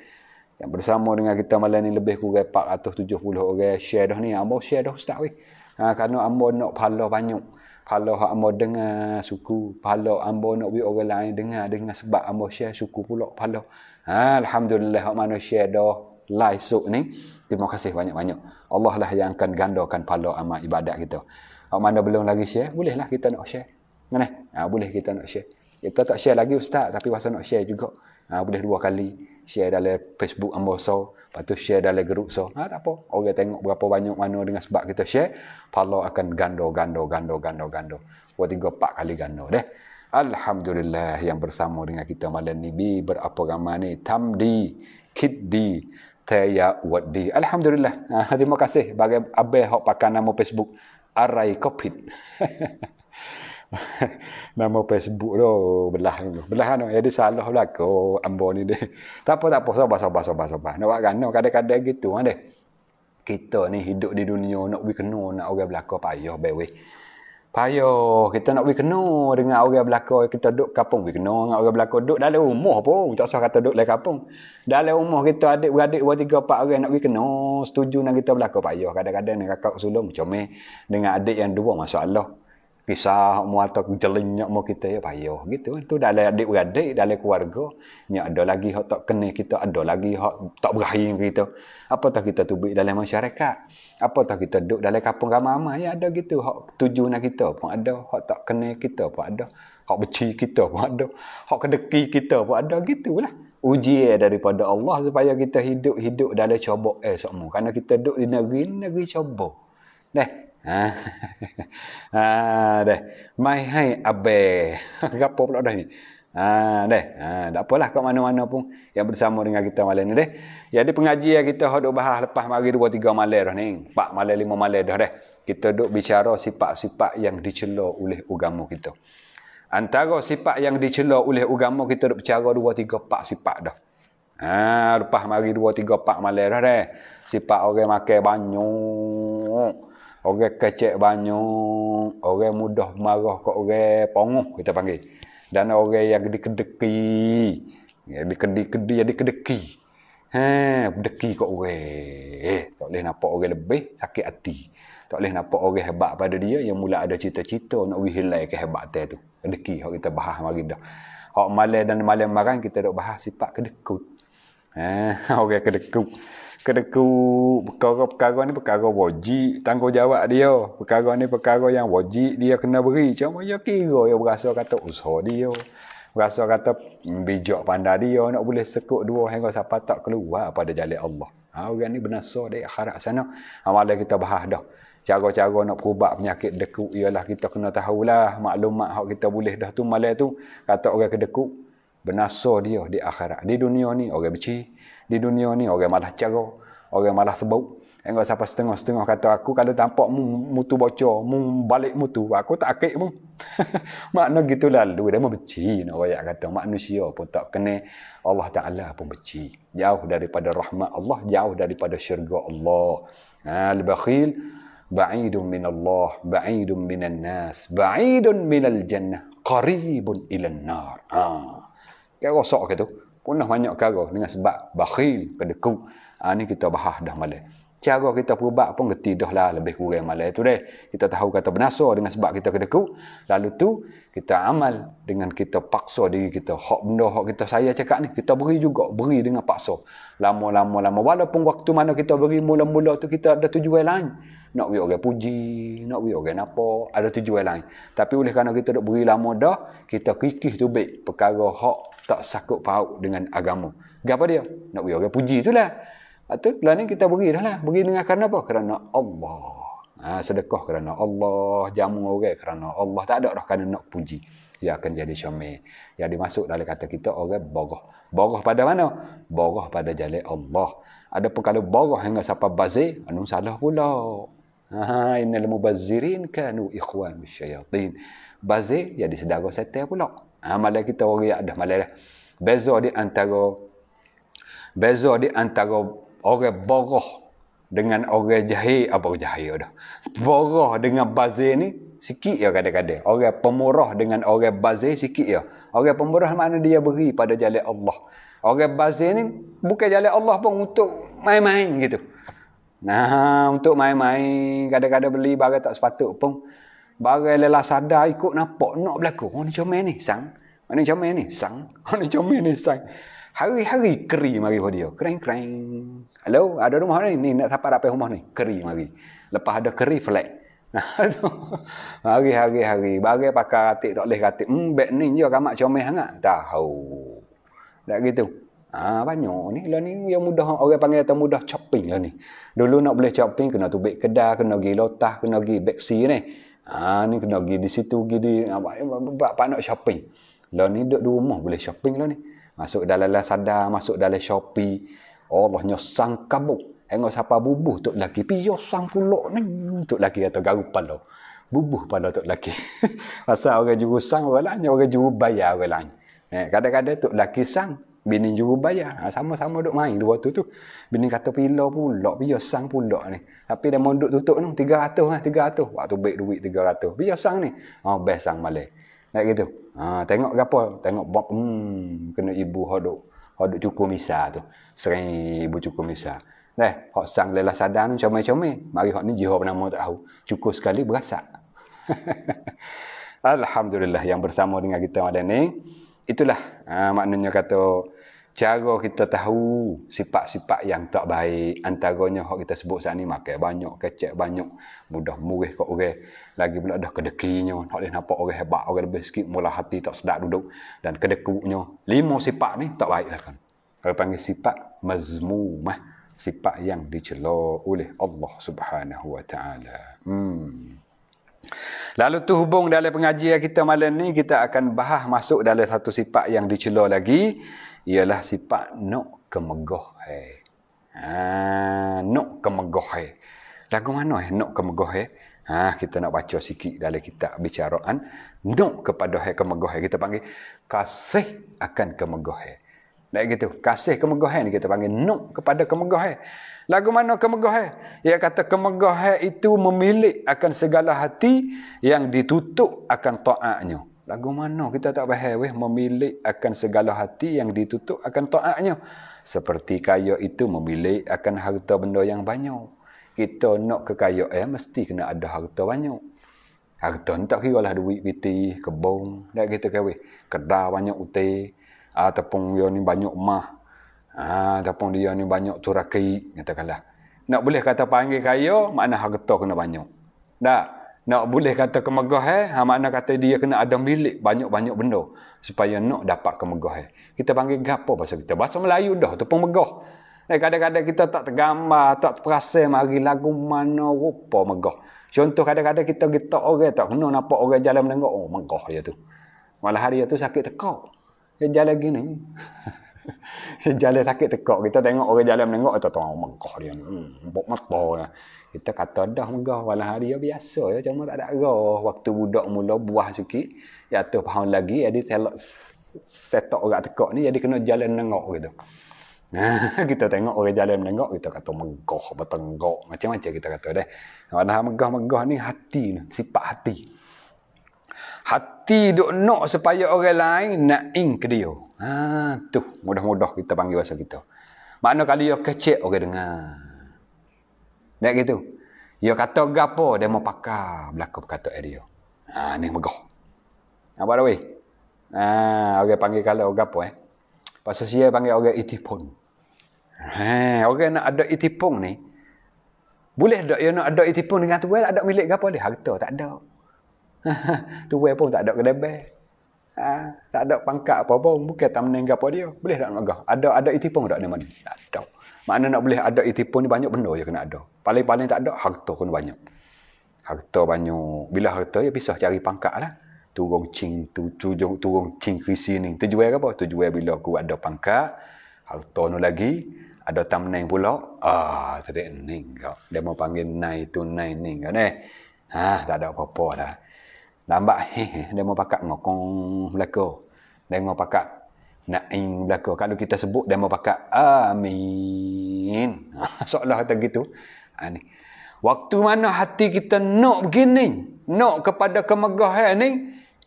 yang bersama dengan kita malam ni lebih kurang 470 orang share dah ni ambo share dah ustaz weh ha kerana ambo nak pahala banyak kalau hak ambo dengar suku pahala ambo nak bagi orang lain dengar dengan sebab ambo share suku pula pahala ha, alhamdulillah hak mano share dah live suk ni terima kasih banyak-banyak Allah lah yang akan gandakan pahala amal ibadat kita hak mana belum lagi share bolehlah kita nak share mana ha, boleh kita nak share kita tak share lagi ustaz tapi masa nak share juga ha, boleh dua kali share dalam Facebook ambo so Lepas tu share dalam grup so. Ha, tak apa. Orang tengok berapa banyak mana dengan sebab kita share. Pahala akan gando, gando, gando, gando, gando. Dua, tiga, empat kali gando deh. Alhamdulillah yang bersama dengan kita malam ni. Bi berapa ramai ni. Tamdi, kiddi, Taya Wadi. Alhamdulillah. Ah, terima kasih bagi abeh yang pakai nama Facebook. Arai Kopit. nama Facebook tu belah tu. Belah anu jadi eh, salah belaka oh, ambo ni dia. Tak apa tak apa sabar sabar sabar sabar. Nak buat kan kadang-kadang gitu ha deh. Kita ni hidup di dunia nak we kena nak orang belaka payah bae Ayo kita nak we kena dengan orang belaka kita duk kampung we kena dengan orang belaka duduk dalam rumah pun tak usah kata duduk dalam kampung. Dalam rumah kita adik beradik dua tiga empat orang nak we kena setuju nak kita belaka payah kadang-kadang nak kakak sulung macam dengan adik yang dua masalah pisah mu atau jeling nyak mu kita ya payah gitu tu dalam adik beradik dalam keluarga nyak ada lagi hak tak kena kita ada lagi hak tak berahi kita apa tah kita tubik dalam masyarakat apa tah kita duduk dalam kampung ramai ya ada gitu hak tuju nak kita pun ada hak tak kena kita pun ada hak beci kita pun ada hak kedeki kita pun ada gitulah uji daripada Allah supaya kita hidup-hidup dalam cubaan eh, semua. Karena kita duduk di negeri negeri cuba. Nah, Ha. Ha Mai hai abe. Gapo pula dah ni? Ha deh. Ha tak apalah kat pun yang bersama dengan kita malam ni deh. Ya ada pengajian kita hok bahas lepas mari 2 3 malam dah ni. 4 malam 5 malam dah deh. Kita duk bicara sifat-sifat yang dicela oleh agama kita. Antara sifat yang dicela oleh agama kita duk bicara 2 3 4 sifat dah. Ha lepas mari 2 3 4 malam dah deh. Sifat orang makan banyak orang kecek banyak, orang mudah marah ke orang pongoh kita panggil. Dan orang yang dikedeki, kedeki, dikedeki, ya kedeki, Ha, kedeki, ke orang. Eh, tak boleh nampak orang lebih sakit hati. Tak boleh nampak orang hebat pada dia yang mula ada cita-cita nak wih hilai kehebatan tu. Kedeki, hak kita bahas mari dah. Hak malam dan malam marang kita dok bahas sifat kedekut. Ha, orang kedekut kedeku perkara-perkara ni perkara wajib tanggungjawab dia perkara ni perkara yang wajib dia kena beri cuma dia kira dia berasa kata usaha dia berasa kata hmm, bijak pandai dia nak boleh sekut dua hingga siapa tak keluar pada jalan Allah ha, orang ni benasa dari akhirat sana amal ha, kita bahas dah cara-cara nak perubat penyakit dekuk ialah kita kena tahulah maklumat hak kita boleh dah tu malam tu kata orang kedeku benasa dia di akhirat di dunia ni orang becik di dunia ni orang malah cara, orang malah sebut. Engkau siapa setengah-setengah kata aku kalau tampak mu, mutu bocor, mu balik mutu, aku tak akik pun. Makna gitu lalu, dia membenci. Orang kata manusia pun tak kena, Allah Ta'ala pun benci. Jauh daripada rahmat Allah, jauh daripada syurga Allah. Ha, Al-Bakhil, ba'idun min Allah, ba'idun min nas ba'idun min al-jannah, qaribun ilan nar. Ha. Kau rosak ke Gitu punah banyak cara dengan sebab bakhil kedeku. ha, ah, ni kita bahas dah malam cara kita perubat pun geti dah lah lebih kurang malam itu deh kita tahu kata bernasar dengan sebab kita kedeku. lalu tu kita amal dengan kita paksa diri kita hak benda hak kita saya cakap ni kita beri juga beri dengan paksa lama-lama lama walaupun waktu mana kita beri mula-mula tu kita ada tujuan lain nak biar orang puji, nak biar orang apa, ada tujuan lain. Tapi oleh kerana kita dok beri lama dah, kita kikih tu baik perkara hak tak sakut paut dengan agama. Gapa dia? Nak biar orang puji itulah. Atau lain kita beri dah lah. Beri dengan kerana apa? Kerana Allah. Ha, sedekah kerana Allah, jamu orang okay? kerana Allah. Tak ada dah kerana nak puji. Ya akan jadi syamil. ya dimasuk dalam kata kita orang okay? bogoh. Bogoh pada mana? Bogoh pada jalan Allah. Ada pun kalau bogoh hingga sampai bazir, anu salah pula. إن المبذرين kanu, ikhwan الشياطين بازي jadi sedara setan pula ha malam kita royak dah malam dah beza di antara beza di antara orang boroh dengan orang jahil apa ah, orang jahil dah boroh dengan bazir ni sikit ya kadang-kadang orang pemurah dengan orang bazir sikit ya orang pemurah mana dia beri pada jalan Allah orang bazir ni bukan jalan Allah pun untuk main-main gitu Nah, untuk main-main, kadang-kadang beli barang tak sepatut pun. Barang lelah sadar ikut nampak nak berlaku. Oh, ni comel ni, sang. Mana comel ni, sang. Oh, ni comel ni, sang. Hari-hari keri mari pada dia. Kering-kering. Hello, ada rumah ni? Ni nak sampai dapat rumah ni. Keri mari. Lepas ada keri, flat. Aduh. Hari-hari hari. Bagai pakai ratik tak boleh ratik. Hmm, bag ni je kamak comel sangat. Tahu. Tak gitu. Ah ha, banyak ni. Lah ni yang mudah orang panggil atau mudah chopping lah ni. Dulu nak boleh chopping kena tubik kedah, kena pergi lotah, kena pergi beksi ni. Ah ha, ni kena pergi di situ, pergi di apa ha, apa nak shopping. Lah ni duduk di rumah boleh shopping lah ni. Masuk dalam Lazada, masuk dalam Shopee. Allah oh, sang kabuk. Hengok siapa bubuh tok laki pi yo sang pulak ni tok laki atau garupan lo. Bubuh pada tok laki. Pasal orang jurusan orang lain, orang juru bayar orang lain. Eh, kadang-kadang tok laki sang Bini juru bayar. Ha, sama-sama duk main dua tu tu. Bini kata pila pula. Biasang pula ni. Tapi dia mau duk tutup ni. Tiga ratus lah. Tiga ratus. Waktu baik duit tiga ratus. Biasang ni. Oh, best sang malay. Nak gitu. Ha, tengok ke apa? Tengok. Bop, hmm, kena ibu hodok. Hodok cukup misal tu. Sering ibu cukup misal. Nah, eh, hok sang lela sadar ni comel-comel. Mari hok ni jiho nama tak tahu. Cukup sekali berasa. Alhamdulillah yang bersama dengan kita ada ni. Itulah uh, maknanya kata cara kita tahu sifat-sifat yang tak baik antaranya hak kita sebut saat ni makan banyak kecek banyak mudah murih kat orang lagi pula ada kedekinya tak boleh nampak orang hebat orang lebih sikit mula hati tak sedap duduk dan kedekuknya lima sifat ni tak baik lah kan orang panggil sifat mazmum sifat yang dicela oleh Allah Subhanahu wa taala hmm Lalu tu hubung dalam pengajian kita malam ni kita akan bahas masuk dalam satu sifat yang dicela lagi ialah sifat nok kemegoh he. Ha, nok kemegoh he. Lagu mana he nok kemegoh he? Ha, kita nak baca sikit dalam kitab bicaraan Nuk kepada he kemegoh he. Kita panggil kasih akan kemegoh he. Nak gitu, kasih kemegoh he kita panggil Nuk kepada kemegoh he. Lagu mana kemegoh he? Ia kata kemegoh he itu memilih akan segala hati yang ditutup akan taatnya. Lagu mana kita tak faham weh memilih akan segala hati yang ditutup akan taatnya. Seperti kaya itu memilih akan harta benda yang banyak. Kita nak kekayaan eh, mesti kena ada harta banyak. Harta ni tak kira lah duit piti, kebong, dah kita kaya weh. Kedah banyak utih, ataupun dia ni banyak mah. Ha, ataupun dia ni banyak turakik, katakanlah. Nak boleh kata panggil kaya, makna harta kena banyak. Tak? nak boleh kata kemegah eh, ha, makna kata dia kena ada milik banyak-banyak benda supaya nak dapat kemegah eh. Kita panggil gapo bahasa kita? Bahasa Melayu dah, tu pun megah. Eh, kadang-kadang kita tak tergambar, tak terperasa mari lagu mana rupa megah. Contoh kadang-kadang kita getak orang tak kena nampak orang jalan menengok, oh megah dia tu. Malah hari tu sakit tekak. Dia jalan gini. Dia jalan sakit tekak. Kita tengok orang jalan menengok, kita tahu, oh megah dia. Hmm, mata. Kita kata dah megah walau hari ya biasa ya cuma tak ada roh waktu budak mula buah sikit jatuh pahun lagi jadi telok setok orang tekok ni jadi kena jalan nengok gitu. kita tengok orang jalan menengok kita kata megah bertenggok macam-macam kita kata deh. Walau megah-megah ni hati sifat hati. Hati duk nak supaya orang lain nak ing ke dia. Ha tu mudah-mudah kita panggil bahasa kita. Mana kali dia kecil orang dengar. Nak gitu. Dia kata gapo dia mau pakar berlaku berkata area. Ha ni megah. Apa ha, dah weh? Ha orang panggil kalau orang apa eh? Pasal dia panggil orang itipun. Ha orang nak ada itipun ni boleh tak dia nak ada itipun dengan tuan ada milik gapo dia harta tak ada. tuan pun tak ada kedai Ha, tak ada pangkat apa-apa bukan tak menang gapo dia. Boleh tak megah? Ada ada itipun tak ada mana? Tak ada. Mana nak boleh ada itipun ni banyak benda je kena ada. Paling-paling tak ada, harta kena banyak. Harta banyak. Bila harta, ya pisah cari pangkat lah. Turun cing, tu, tu, tu, turun cing krisi ni. Tujuan apa? Terjual bila aku ada pangkat, harta ni lagi, ada tamneng pula. Ah, tadi ni. Dia mau panggil naik tu, naik ni. Kan, eh? Ha, tak ada apa-apa lah. Nampak? Dia mau pakat ngokong belakang. Dia mau pakat Na'im belaka. Kalau kita sebut dan pakai amin. Soalan kata gitu. Ha, ni. Waktu mana hati kita nak begini. Nak kepada kemegahan ni.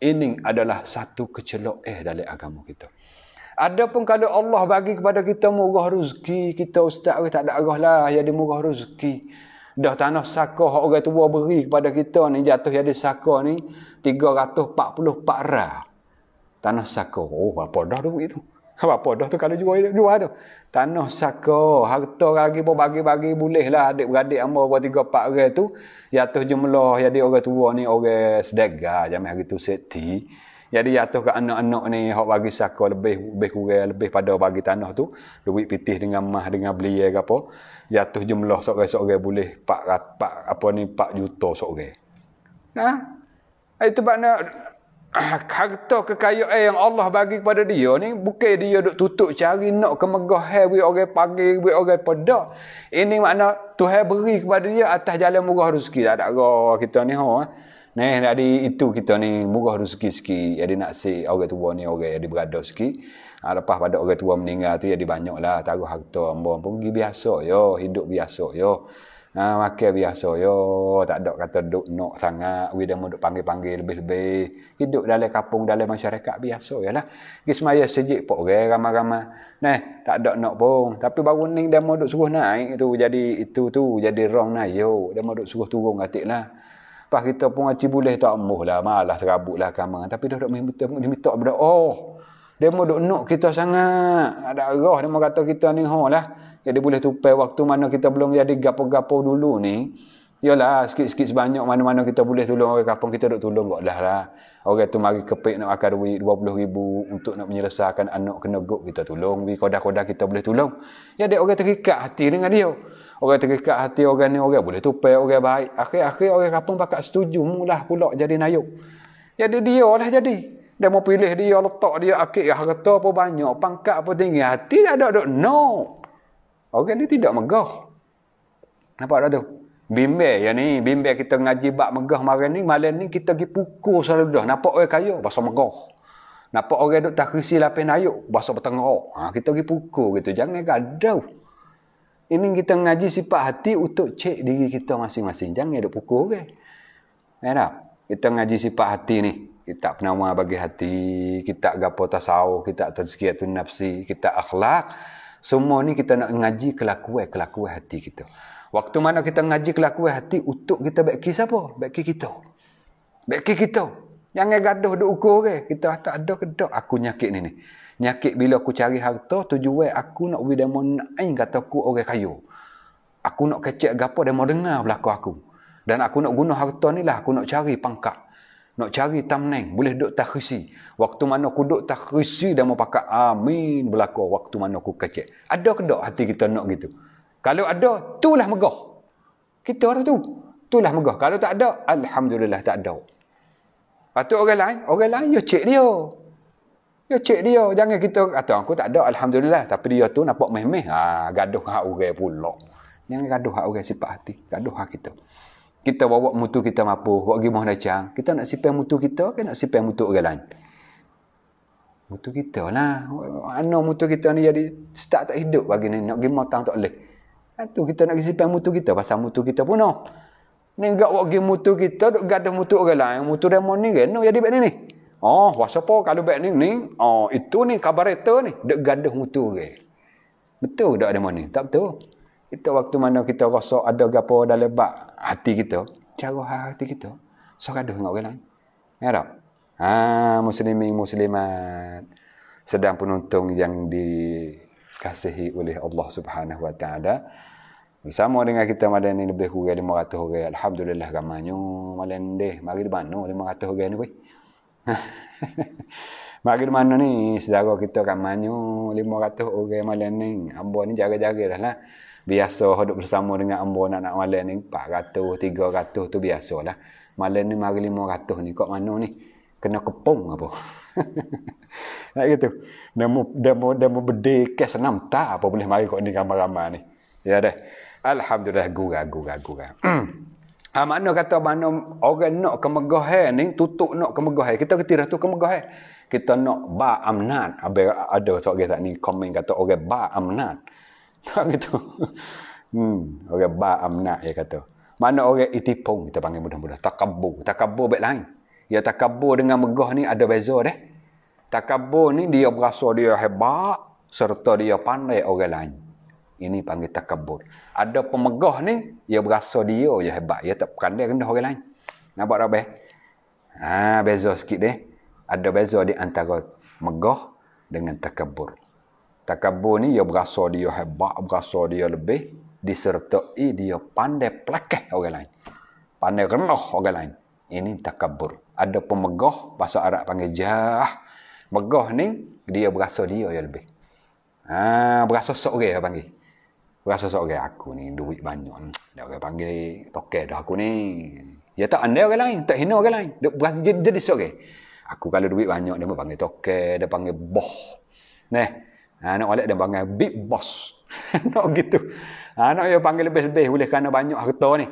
Ini adalah satu kecelok eh dalam agama kita. Adapun kalau Allah bagi kepada kita murah rezeki. Kita ustaz kita tak ada arah lah. Jadi ya murah rezeki. Dah tanah saka orang tua beri kepada kita ni. Jatuh jadi saka ni. 344 rah tanah saka oh apa dah tu tu apa dah tu kalau jual jual tu tanah saka harta lagi pun bagi-bagi boleh lah adik beradik ambo buat tiga empat orang tu jatuh jumlah jadi orang tua ni orang sedega zaman hari tu seti jadi jatuh ke anak-anak ni hok bagi saka lebih lebih kurang lebih pada bagi tanah tu duit pitih dengan mah dengan beli ke apa jatuh jumlah seorang-seorang boleh 4, 4 apa ni 4 juta seorang nah itu makna Ah, harta kekayaan yang Allah bagi kepada dia ni bukan dia duduk tutup cari nak kemegahan bagi orang pagi bagi orang peda ini makna Tuhan beri kepada dia atas jalan murah rezeki tak ada roh kita ni ha Nah, jadi itu kita ni murah rezeki sikit. Jadi nak si orang tua ni orang yang berada sikit. Ha, lepas pada orang tua meninggal tu jadi banyaklah taruh harta ambo pun biasa yo, hidup biasa yo. Ha, makan biasa yo, tak ada kata duk nok sangat, we dah duk panggil-panggil lebih-lebih. Hidup dalam kampung, dalam masyarakat biasa yalah. Gi semaya sejik pok ge eh, ramai-ramai. Neh tak ada nok pun, tapi baru ni dah mau duk suruh naik itu jadi itu tu jadi rong nah yo, dah mau duk suruh turun atik lah. Pas kita pun aci boleh tak muh lah, malah terabut lah kamar. Tapi dah duk minta, minta berdoa. Oh, dia mau duk nok kita sangat. Ada roh, dia mau kata kita ni ho lah. Jadi boleh tupai waktu mana kita belum jadi gapo-gapo dulu ni. Yalah, sikit-sikit sebanyak mana-mana kita boleh tolong orang kampung kita duk tolong kok dah lah. Orang tu mari kepik nak makan duit 20 ribu untuk nak menyelesaikan anak kena gok kita tolong. Bi kodah-kodah kita boleh tolong. Ya dia orang terikat hati dengan dia. Orang terikat hati orang ni orang boleh tupai orang baik. Akhir-akhir orang kampung pakak setuju mulah pula jadi nayuk. Jadi dia lah jadi. Dia mau pilih dia, letak dia, akik harta apa banyak, pangkat apa tinggi. Hati ada ada, no. Orang ni tidak megah. Nampak tak tu? Bimbel yang ni, bimbe kita ngaji bab megah malam ni, malam ni kita pergi pukul selalu dah. Nampak orang kaya, bahasa megah. Nampak orang duk takhisi lapin ayuk, bahasa bertengok. Ha, kita pergi pukul gitu. Jangan gaduh. Ini kita ngaji sifat hati untuk cek diri kita masing-masing. Jangan duk pukul orang. Okay? Nampak? Kita ngaji sifat hati ni. Kita penama bagi hati, kita gapo tasawuf, kita tazkiyatun nafsi, Kita akhlak. Semua ni kita nak ngaji kelakuan-kelakuan hati kita. Waktu mana kita ngaji kelakuan hati, untuk kita baikki siapa? Baikki kita. Baikki kita. Jangan gaduh duk ukur ke. Kita ah, tak ada kedok. Aku nyakit ni ni. Nyakit bila aku cari harta, tujuan aku nak beri demo naik kata aku orang kayu. Aku nak kecek gapo demo dengar belakang aku. Dan aku nak guna harta ni lah. Aku nak cari pangkat nak cari tamneng boleh duduk takhisi waktu mana aku duduk takhisi dan mau pakai amin belako. waktu mana aku kecil ada ke tak hati kita nak gitu kalau ada itulah megah kita orang tu itulah megah kalau tak ada alhamdulillah tak ada patut orang lain orang lain ya cek dia ya cek dia jangan kita kata aku tak ada alhamdulillah tapi dia tu nampak meh-meh ha gaduh hak orang pula jangan gaduh hak orang sifat hati gaduh hak kita kita bawa mutu kita mampu, buat gimana dah cang. Kita nak sipai mutu kita ke nak sipai mutu orang lain? Mutu kita lah. Mana mutu kita ni jadi start tak hidup bagi ni. Nak gimana tang tak boleh. Itu kita nak sipai mutu kita. Pasal mutu kita pun no. Ni enggak buat gimana mutu kita, duk gaduh mutu orang lain. Mutu dia mau ni, kena kan, jadi baik ni ni. Oh, pasal apa kalau baik ni ni? Oh, itu ni kabar ni. Duk gaduh mutu orang. Betul tak ada mana? Tak betul. Itu waktu mana kita rasa ada gapo dalam bak hati kita, cara hati kita, So ada dengan orang lain. Ya tak? Ha, muslimin muslimat sedang penonton yang dikasihi oleh Allah Subhanahu wa taala. Bersama dengan kita malam ini lebih kurang 500 orang. Alhamdulillah ramanya malam ni. Mari di mana 500 orang ni weh. Mari di mana ni saudara kita ramanya 500 orang malam ni. Ambo ni jaga-jaga lah biasa hidup bersama dengan ambo anak-anak malam ni 400 300 tu biasalah malam ni mari 500 ni kok mano ni kena kepung apa nak gitu demo demo demo bede ke enam tak apa boleh mari kok ni ramai-ramai ni ya deh alhamdulillah gura gura gura Ha, ah, mana kata mana orang nak kemegahan ni, tutup nak kemegahan. Kita ketirah tu kemegahan. Kita nak ba amnat. Habis ada seorang tak ni komen kata orang ba amnat. Orang itu. Hmm, orang ba amnah dia kata. Mana orang itipung kita panggil mudah-mudah. Takabur. Takabur baik lain. Ya takabur dengan megah ni ada beza deh. Takabur ni dia berasa dia hebat serta dia pandai orang lain. Ini panggil takabur. Ada pemegah ni, dia ya berasa dia je hebat. Dia ya, tak pandai rendah orang lain. Nampak tak beh? Ha, beza sikit deh. Ada beza di antara megah dengan takabur. Takabur ni dia berasa dia hebat, berasa dia lebih disertai dia pandai pelakah orang lain. Pandai renoh orang lain. Ini takabur. Ada pemegah bahasa Arab panggil jah. Megah ni dia berasa dia yang lebih. Ha, berasa sok orang panggil. Berasa sok orang aku ni duit banyak. Dia orang panggil tokek dah aku ni. Ya tak andai orang lain, tak hina orang lain. Dia berasa jadi sok Aku kalau duit banyak dia panggil tokek, dia panggil boh. Nah, Ha, nak balik dia panggil big boss. nak gitu. Ha, nak dia panggil lebih-lebih boleh kerana banyak harta ni.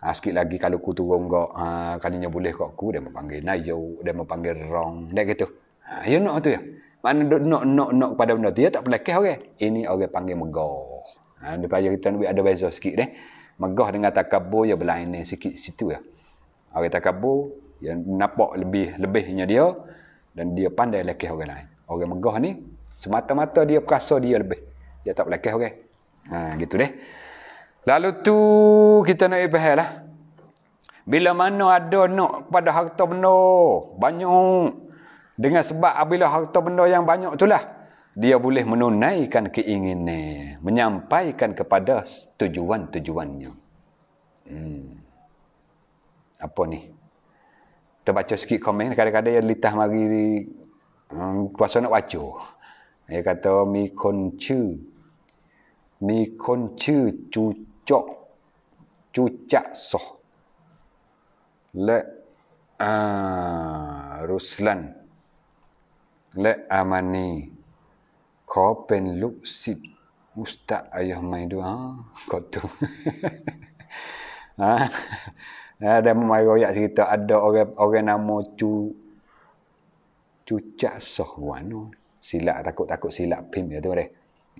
Ha, sikit lagi kalau ku turun kau, ha, kalinya boleh kau aku dia panggil nayo, dia panggil Rong, Dia gitu. Ha, you know, tu ya. Mana nak nak nak pada kepada benda tu. Ya tak pelakih orang. Okay? Ini orang okay, panggil megah. Ha, dia pelajar kita ni ada beza sikit deh. Megah dengan takabur, ya berlainan sikit situ ya. Orang okay, takabur, yang nampak lebih lebihnya dia dan dia pandai lekeh orang lain. Orang megah ni Semata-mata dia perasa dia lebih. Dia tak belakang orang. Okay? Ha gitu deh. Lalu tu kita nak faham lah. Bila mana ada nak pada harta benda banyak. Dengan sebab bila harta benda yang banyak itulah. Dia boleh menunaikan keinginan, Menyampaikan kepada tujuan-tujuannya. Hmm. Apa ni? Kita baca sikit komen. Kadang-kadang yang litah mari. Hmm, kuasa nak baca. เอกโตมีคนชื่อ มีคนชื่อจูโจจูจะสและอารุสลันและอามานี ขอเป็นลูกศิษย์อุสตะอายมัยด้วยฮก็ตุ ha ada memai r o y a า c e r i t าอัดดอ a n g orang n า m a c จูจูจะ s o วาน n silap takut-takut silap pin ya tu deh.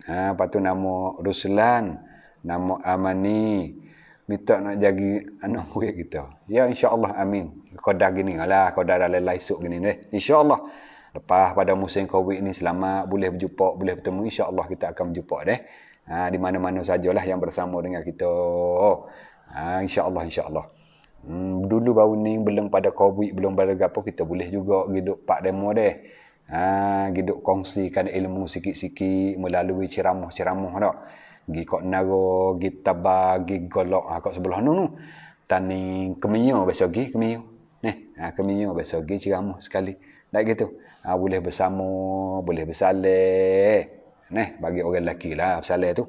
Ha lepas tu nama Ruslan, nama Amani minta nak jadi anak murid kita. Ya insya-Allah amin. Qadar gini lah, qadar dah lain esok gini deh. Insya-Allah lepas pada musim Covid ni selama boleh berjumpa, boleh bertemu insya-Allah kita akan berjumpa deh. Ha di mana-mana sajalah yang bersama dengan kita. Ha insya-Allah insya-Allah. Hmm, dulu baru ni belum pada covid belum pada apa kita boleh juga hidup pak demo deh Ha, giduk kongsikan ilmu sikit-sikit melalui ceramah-ceramah tak. Gi kok naro, gi tabar, gi golok ha, kok sebelah nu nu. Tani kemenyo besok gi kemenyo. Nih, ha, kemenyo besok gi ceramah sekali. Tak gitu. Ha, boleh bersama, boleh bersalih. neh bagi orang lelaki lah bersalih tu.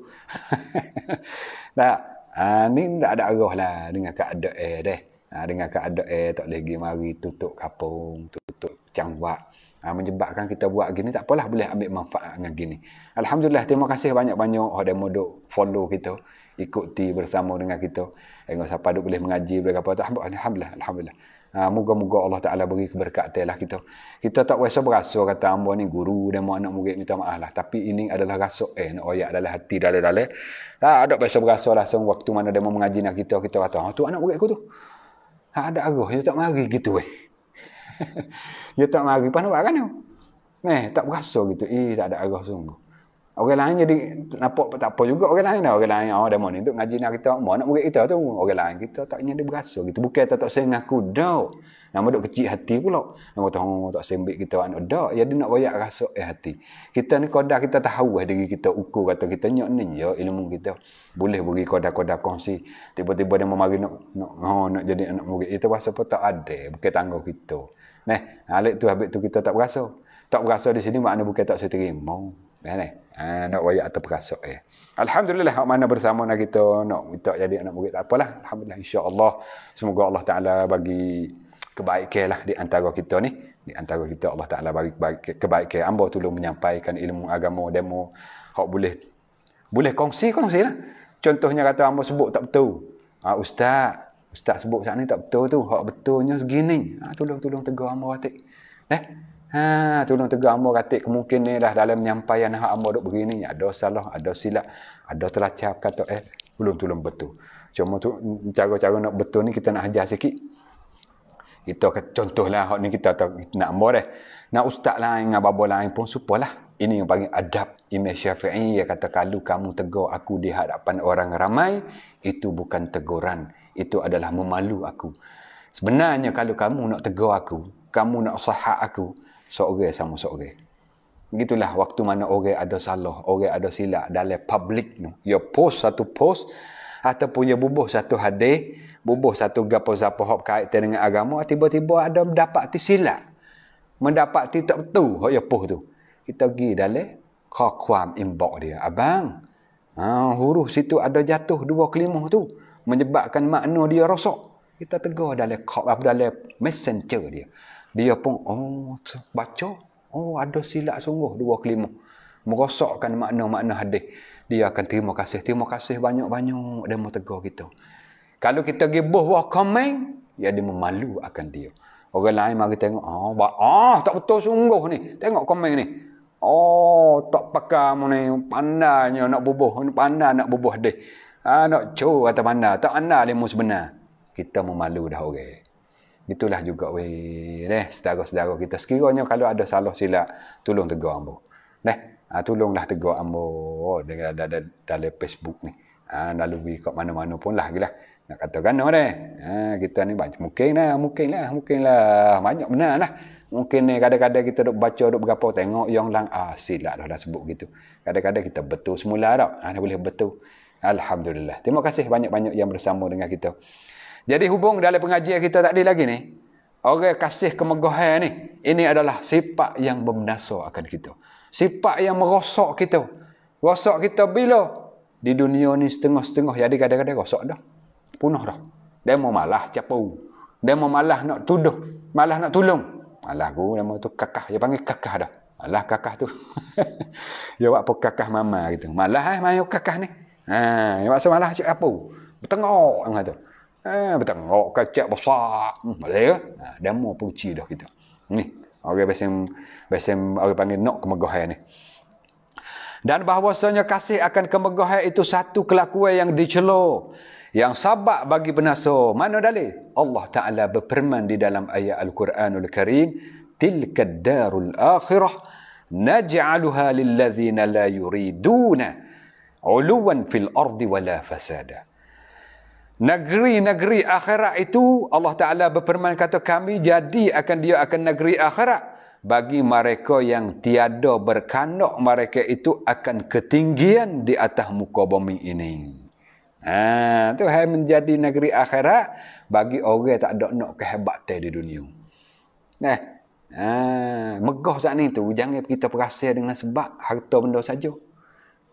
tak. Ha, ni tak ada arah lah dengan keadaan eh, deh. Ha, dengan keadaan eh, tak boleh pergi mari tutup kapung, tutup cangwak ha, menyebabkan kita buat gini tak apalah boleh ambil manfaat dengan gini alhamdulillah terima kasih banyak-banyak orang yang duduk follow kita ikuti bersama dengan kita tengok siapa duk boleh mengaji boleh apa alhamdulillah alhamdulillah ha, moga-moga Allah Taala bagi keberkatan lah kita kita tak rasa berasa kata hamba ni guru dan mak anak murid minta maaf lah tapi ini adalah rasa eh nak royak dalam hati dalam-dalam ha, ada rasa berasa lah so, waktu mana dia mau mengaji nak kita kita kata ha, tu anak murid aku tu ha, ada arah dia tak mari gitu weh dia tak mari pas nampak kan Eh, tak berasa gitu. Eh, tak ada arah sungguh. Orang lain jadi nampak tak apa juga orang lain. Lah. Orang lain, oh, dia mau ni duduk ngaji nak kita. Mau nak murid kita tu. Orang lain kita tak ingin dia berasa gitu. Bukan tak tak sayang aku, dah. Nama duduk kecil hati pula. Nama tu, oh, tak sembik kita anak dah. Ya, dia nak banyak rasa eh, hati. Kita ni kodak kita tahu eh, diri kita ukur kata kita nyok ni ya, ilmu kita. Boleh bagi kodak-kodak kongsi. Tiba-tiba dia mau mari nak, nak, oh, nak jadi anak murid itu Bahasa apa tak ada. Bukan tangguh kita. Ne, alik tu habis tu kita tak berasa. Tak berasa di sini makna bukan tak seterima. Ya ne. Ha, nak wayak atau berasa ya. Eh. Alhamdulillah hak mana bersama nak kita nak minta jadi anak murid tak apalah. Alhamdulillah insya-Allah semoga Allah Taala bagi kebaikan lah di antara kita ni. Di antara kita Allah Taala bagi kebaikan. tu tolong menyampaikan ilmu agama demo hak boleh boleh kongsi kongsi lah. Contohnya kata ambo sebut tak betul. Ha, ustaz, Ustaz sebut saat ni tak betul tu. Hak betulnya segini. Ha, tolong-tolong tegur hamba ratik. Eh? Ha, tolong tegur hamba ratik. Kemungkinan ni dah dalam penyampaian hak hamba duk begini. Ada salah, ada silap. Ada telacap kata eh. Belum tolong betul. Cuma tu cara-cara nak betul ni kita nak ajar sikit. Kita contohlah hak ni kita, kita nak ambo deh. Nak ustaz lain dengan babo lain pun supalah. Ini yang panggil adab Imam Syafi'i yang kata kalau kamu tegur aku di hadapan orang ramai itu bukan teguran itu adalah memalu aku. Sebenarnya kalau kamu nak tegur aku, kamu nak sahak aku, seorang sama seorang. Begitulah waktu mana orang ada salah, orang ada silap dalam public tu. Dia ya post satu post ataupun dia ya bubuh satu hadis, bubuh satu gapo-sapo hok kait dengan agama, tiba-tiba ada mendapat tersilap. Mendapat tidak betul hok dia ya post tu. Kita pergi dalam kau kuam inbox dia. Abang, ha, huruf situ ada jatuh dua kelima tu menyebabkan makna dia rosak. Kita tegur dalam dalam messenger dia. Dia pun oh baca oh ada silap sungguh dua kelima. Merosakkan makna-makna hadis. Dia akan terima kasih, terima kasih banyak-banyak dia mau tegur kita. Kalau kita pergi buh wah komen, ya dia memalu akan dia. Orang lain mari tengok, ah, oh, oh, tak betul sungguh ni. Tengok komen ni. Oh, tak pakar ni, pandanya nak bubuh, pandai nak bubuh deh. Ha, nak cu atau mana. Tak ana ilmu sebenar. Kita malu dah orang. Okay. Itulah juga we neh eh, saudara-saudara kita sekiranya kalau ada salah silap tolong tegur ambo. neh ha, tolonglah tegur ambo oh, dengan ada dari Facebook ni. Ha, lalu we kat mana-mana pun lah gitulah Nak kata gano deh. Ha, kita ni baca mungkin lah, mungkin lah, mungkin lah. Banyak benar lah. Mungkin ni kadang-kadang kita duk baca duk berapa tengok yang lang ah silap dah, dah sebut gitu. Kadang-kadang kita betul semula dah. Ha, boleh betul. Alhamdulillah. Terima kasih banyak-banyak yang bersama dengan kita. Jadi hubung dalam pengajian kita tadi lagi ni. Orang kasih kemegahan ni. Ini adalah sifat yang membenasa akan kita. Sifat yang merosok kita. Rosok kita bila? Di dunia ni setengah-setengah. Jadi kadang-kadang rosok dah. Punah dah. Dia mau malah capau. Dia mau malah nak tuduh. Malah nak tolong. Malah aku nama tu kakah. Dia panggil kakah dah. Malah kakah tu. Dia buat apa kakah mama gitu. Malah eh, mayu kakah ni. Ha, yang maksud malah cik apa? Bertengok yang kata. Ha, bertengok kacak besar. Hmm, boleh ke? Ya? Ha, demo puji dah kita. Ni, orang besem besem orang panggil nok kemegahan ni. Dan bahawasanya kasih akan kemegahan itu satu kelakuan yang dicelo yang sabak bagi penaso. Mana dalil? Allah Taala berperman di dalam ayat Al-Quranul Karim, "Tilka darul akhirah naj'aluha lil la yuriduna" uluwan fil ardi wala fasada. Negeri-negeri akhirat itu Allah Ta'ala berperman kata kami jadi akan dia akan negeri akhirat. Bagi mereka yang tiada berkanak mereka itu akan ketinggian di atas muka bumi ini. Ha, itu hai menjadi negeri akhirat bagi orang yang tak ada nak kehebatan di dunia. Nah, ha, megah saat ni tu. Jangan kita perasa dengan sebab harta benda saja.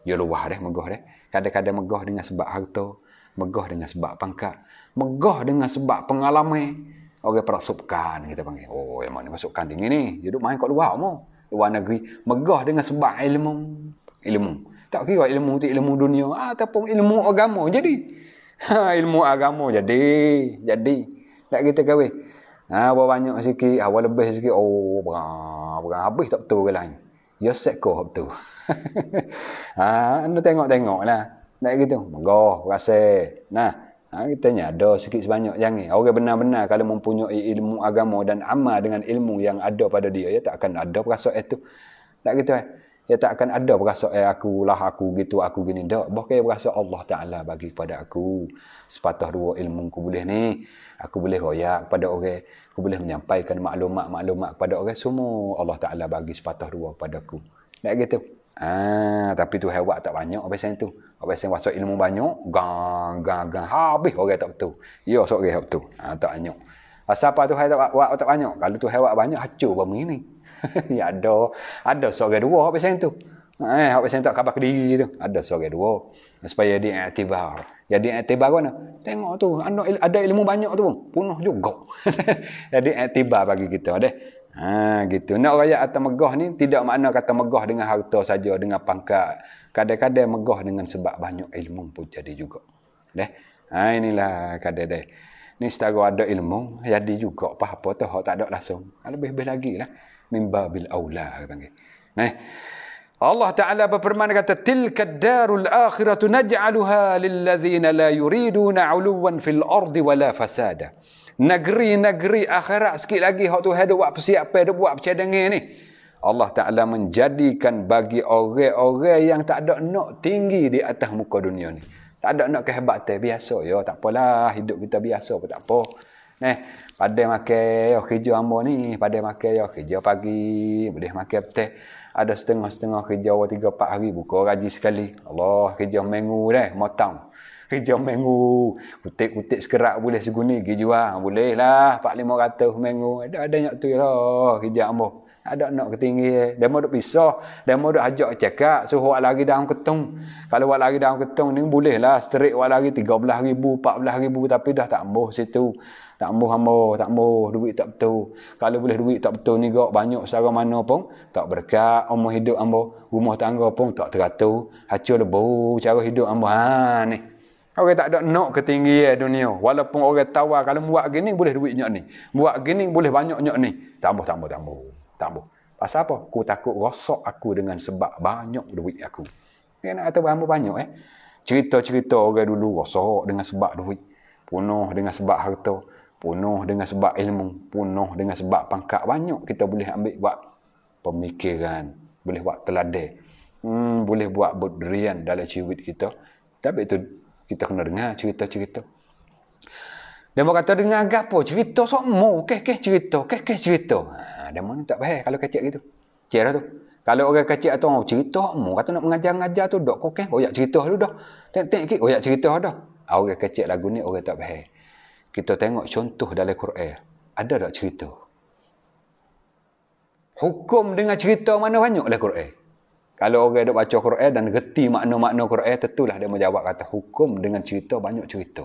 Ya luah deh megah deh. Kadang-kadang megah dengan sebab harta, megah dengan sebab pangkat, megah dengan sebab pengalaman. Orang perasukan kita panggil. Oh, yang mana masukkan tinggi ni? Dia duduk main kat luar mu. Luar negeri megah dengan sebab ilmu. Ilmu. Tak kira ilmu tu ilmu dunia ataupun ah, ilmu agama. Jadi ha, ilmu agama jadi jadi tak kita kahwin. Ha, banyak sikit, awal ah, lebih sikit. Oh, berang, berang. habis tak betul ke lain. Ya seko hab tu. Ah, anda tengok-tengok lah. Nak gitu. Megah, rasa. Nah, ha, kita ada sikit sebanyak jangan. Orang benar-benar kalau mempunyai ilmu agama dan amal dengan ilmu yang ada pada dia, ya tak akan ada perasaan itu. Nak gitu eh dia tak akan ada berasa eh aku lah aku gitu aku gini dak bahkan dia berasa Allah Taala bagi pada aku sepatah dua ilmu aku boleh ni aku boleh royak kepada orang aku boleh menyampaikan maklumat-maklumat kepada orang semua Allah Taala bagi sepatah dua padaku nak gitu ah tapi tu hebat tak banyak apa tu apa sen wasa ilmu banyak gang gang gang habis orang tak betul ya sok orang tak betul ah tak banyak Asal apa tu hai tak, banyak? Kalau tu hewan banyak, hacur bumi ni. ya ada. Ada seorang dua hak pasal itu. Eh, hak pasal tak khabar ke diri tu. Ada seorang dua. Supaya dia aktibar. Jadi aktibar mana? Tengok tu. Anak il- ada ilmu banyak tu pun. Punuh juga. Jadi aktibar bagi kita. Deh. Ha, gitu. Nak raya atau megah ni, tidak makna kata megah dengan harta saja, dengan pangkat. Kadang-kadang megah dengan sebab banyak ilmu pun jadi juga. Deh. Ha, inilah kadang-kadang. Ni setara ada ilmu, jadi juga apa-apa tu. tak ada langsung. Ha, lebih-lebih lagi lah min babil aula katanya. Eh. Allah Taala berfirman kata tilka darul akhiratu naj'aluha lilladzina la yuridun 'uluwan fil ardi wala fasada. Negeri-negeri akhirat sikit lagi hak tu hendak buat persiapan, hendak buat percadangan ni. Allah Taala menjadikan bagi orang-orang yang tak ada nak tinggi di atas muka dunia ni. Tak ada nak kehebatan biasa ya, tak apalah hidup kita biasa pun tak apa. Eh, pada makan yo kerja ambo ni pada makan yo kerja pagi boleh makan petang ada setengah-setengah kerja awal tiga empat hari buka gaji sekali Allah kerja minggu dah motong kerja minggu kutik-kutik sekerak boleh seguni pergi jual boleh lah Pak lima ratus minggu ada ada nyak tu lah kerja ambo ada nak ketinggi eh. dia mau duk pisah dia mau duk ajak cakap so awak lagi dalam ketung kalau awak lagi dalam ketung ni boleh lah straight awak lagi 13000 ribu, tapi dah tak ambo situ tak ambuh hamba, tak ambuh, duit tak betul. Kalau boleh duit tak betul ni gak banyak secara mana pun, tak berkat, umur hidup ambuh, rumah tangga pun tak teratur, hancur lebu cara hidup ambuh. Ha ni. Orang tak ada nak ketinggian eh, dunia. Walaupun orang tawar kalau buat gini boleh duit nyok ni. Buat gini boleh banyak nyok ni. Tambah tambah tambah. Tambah. Pasal apa? Ku takut rosak aku dengan sebab banyak duit aku. Ya nak kata berhamba banyak eh. Cerita-cerita orang dulu rosak dengan sebab duit. Punuh dengan sebab harta. Penuh dengan sebab ilmu, penuh dengan sebab pangkat banyak kita boleh ambil buat pemikiran, boleh buat teladan. Hmm, boleh buat berdirian dalam cerit kita. Tapi itu kita kena dengar cerita-cerita. Dia mau kata dengar apa cerita semua, keh keh cerita, keh keh cerita. Ha, dia mana tak payah kalau kacik gitu. cerah tu. Kalau orang kacik atau mau oh, cerita, mau kata nak mengajar-ngajar tu dok kok keh, cerita dulu dah. Tek tek ki, oh, cerita dah. Orang kacik lagu ni orang tak payah kita tengok contoh dalam Quran. Ada tak cerita? Hukum dengan cerita mana banyak dalam Quran. Kalau orang ada baca Quran dan reti makna-makna Quran, tentulah dia menjawab kata hukum dengan cerita banyak cerita.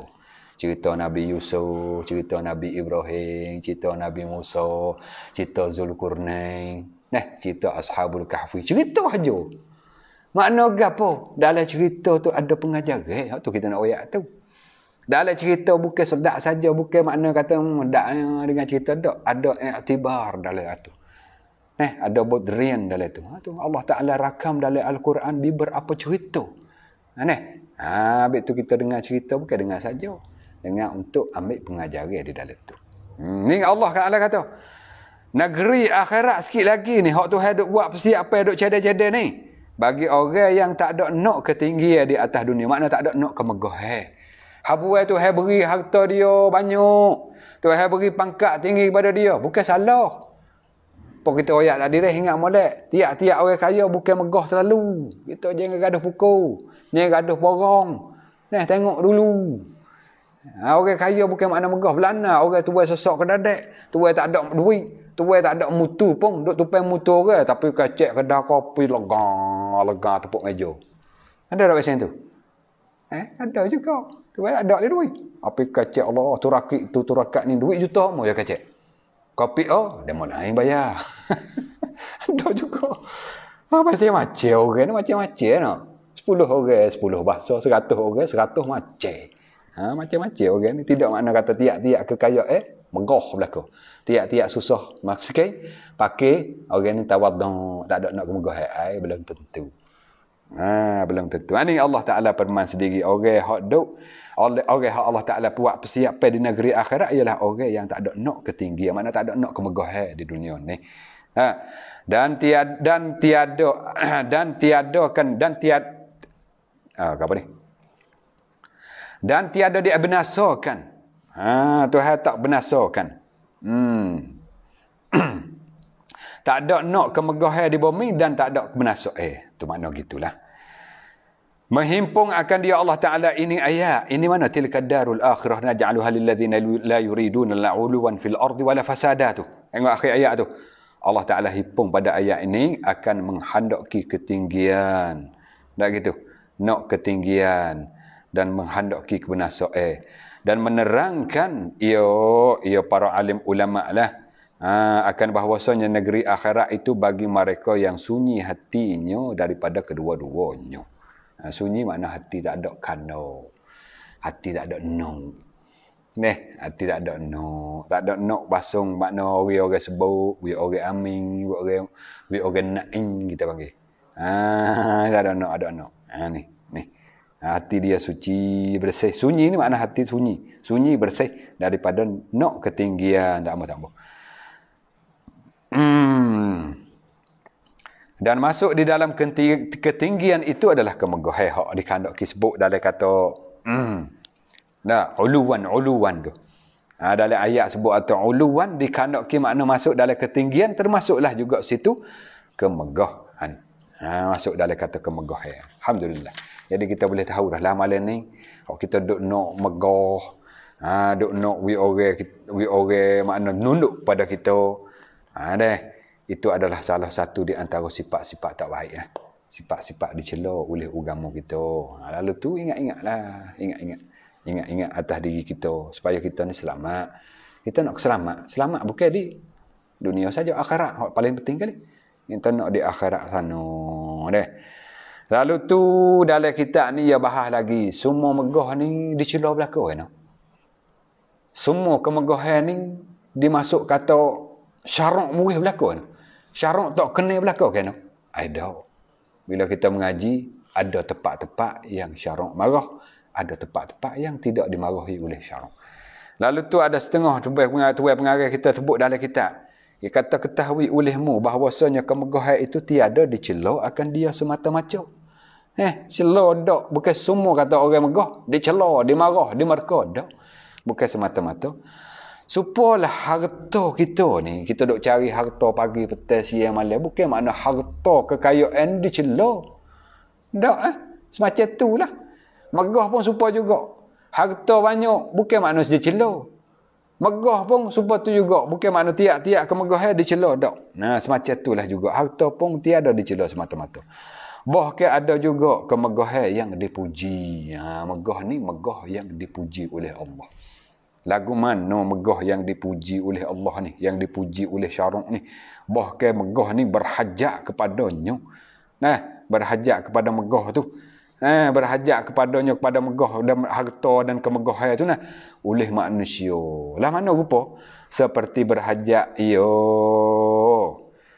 Cerita Nabi Yusuf, cerita Nabi Ibrahim, cerita Nabi Musa, cerita Zulkarnain, nah cerita Ashabul Kahfi, cerita saja. Makna apa? Dalam cerita tu ada pengajaran. tu kita nak oiak tu. Dalam cerita bukan sedak saja, bukan makna kata hmm, sedap eh, dengan cerita dak. Ada iktibar dalam itu. neh ada bodrian dalam itu. Itu ha, Allah Taala rakam dalam Al-Quran bi berapa cerita. Aneh. Ha, ha, habis tu kita dengar cerita bukan dengar saja. Dengar untuk ambil pengajaran di dalam itu. Hmm, ini Allah Taala kata. Negeri akhirat sikit lagi ni. Hak tu hidup buat persiapan hidup cedek-cedek ni. Bagi orang yang tak ada nak ketinggian di atas dunia. Makna tak ada nok kemegahan. Eh? Habuai Tuhan beri harta dia banyak. Tuhan beri pangkat tinggi kepada dia. Bukan salah. Pok kita royak tadi dah ingat molek. Tiap-tiap orang kaya bukan megah terlalu. Kita jangan gaduh pukul. Jangan gaduh borong. Nah tengok dulu. Ha, orang kaya bukan makna megah belana. Orang tua sesak ke dadak. Tua tak ada duit. Tua tak ada mutu pun. Duk tupai mutu orang. Tapi kacik kedah kopi lega. Lega tepuk meja. Ada tak biasanya tu? Eh, ada juga. Tu banyak ada dia duit. Api kacik Allah, tu rakit tu tu rakat ni duit juta mu ya kacik. Kopi oh, dia mana yang bayar. ada juga. Ah, macam-macam orang ni macam-macam no. 10 orang, 10 bahasa, 100 orang, 100 macam. Ha, macam-macam orang ni tidak makna kata tiak tiap kekayaan eh megah belaka. Tiak tiak susah maksikai pakai orang ni tawadhu tak ada nak kemegah eh? ai belum tentu. Ha, belum tentu. Ini Allah Taala permain sendiri orang hak duk oleh orang yang Allah Ta'ala buat persiapan di negeri akhirat ialah orang yang tak ada nak ketinggian. Mana tak ada nak kemegahan di dunia ni. Ha. Dan tiada, dan tiada, dan tiada kan, dan tiada, ha, apa ni? Dan tiada dia benasakan. Ha, Tuhan tak benasakan. Hmm. tak ada nak kemegahan di bumi dan tak ada kemenasuk. Eh, tu makna gitulah menghimpung akan dia Allah Taala ini ayat ini mana tilka darul akhirah naj'aluha lil la yuridun la uluwan fil ardi wala fasada tu tengok akhir ayat tu Allah Taala himpung pada ayat ini akan menghandaki ketinggian tak gitu nak ketinggian dan menghandaki kebinasaan eh. dan menerangkan yo yo para alim ulama lah ha, akan bahwasanya negeri akhirat itu bagi mereka yang sunyi hatinya daripada kedua-duanya. Ha, sunyi makna hati tak ada kano. Hati tak ada no. Neh, hati tak ada no. Tak ada no basung makna orang-orang sebut, orang-orang amin, orang-orang na'in kita panggil. Ha, tak ada no, ada no. Ha, ni, ni. Ha, hati dia suci, bersih. Sunyi ni makna hati sunyi. Sunyi bersih daripada nok ketinggian. Tak apa-apa. Dan masuk di dalam ketinggian itu adalah kemegahan hak dikandak kisbuk dalam kata hmm. Nah, uluwan uluwan tu. Ha, dalam ayat sebut atau uluwan dikandak ki makna masuk dalam ketinggian termasuklah juga situ kemegahan. Ha, masuk dalam kata kemegahan. Alhamdulillah. Jadi kita boleh tahu dah lah malam ni kalau kita duk nak megah, ha, duk nak we orang we orang makna nunduk pada kita. Ha deh itu adalah salah satu di antara sifat-sifat tak baik. Eh? Sifat-sifat dicela oleh agama kita. Ha, lalu tu ingat-ingatlah. Ingat-ingat. Ingat-ingat atas diri kita. Supaya kita ni selamat. Kita nak selamat. Selamat bukan di dunia saja. Akhirat. paling penting kali. Kita nak di akhirat sana. Deh. Lalu tu dalam kita ni ya bahas lagi. Semua megah ni dicela belakang. Eh, no? Semua kemegahan ni dimasuk kata syarak murih belakang. No? syarat tak kena berlaku kan? Ada. Bila kita mengaji, ada tempat-tempat yang syarat marah. Ada tempat-tempat yang tidak dimarahi oleh syarat. Lalu tu ada setengah tuan pengarah kita sebut dalam kitab. Dia kata ketahui olehmu bahawasanya kemegahan itu tiada dicelok akan dia semata-mata. Eh, celok tak. Bukan semua kata orang megah. Dia celok, dia marah, dia Tak. Bukan semata-mata. Supalah harta kita ni, kita duk cari harta pagi, petang, siang, malam. Bukan makna harta kekayaan di celo Tak eh? Semacam tu lah. Megah pun supa juga. Harta banyak, bukan makna di celo Megah pun supa tu juga. Bukan makna tiap-tiap kemegah eh, di celo Tak. Nah, semacam tu lah juga. Harta pun tiada di celo semata-mata. Bahkan ada juga kemegahan eh, yang dipuji. Ha, megah ni megah yang dipuji oleh Allah lagu mana megah yang dipuji oleh Allah ni yang dipuji oleh syarung ni bahkan megah ni berhajat kepadanya nah berhajat kepada eh, megah tu nah eh, berhajat kepadanya kepada megah dan harta dan kemegahan tu nah oleh manusia lah mana rupa seperti berhajat yo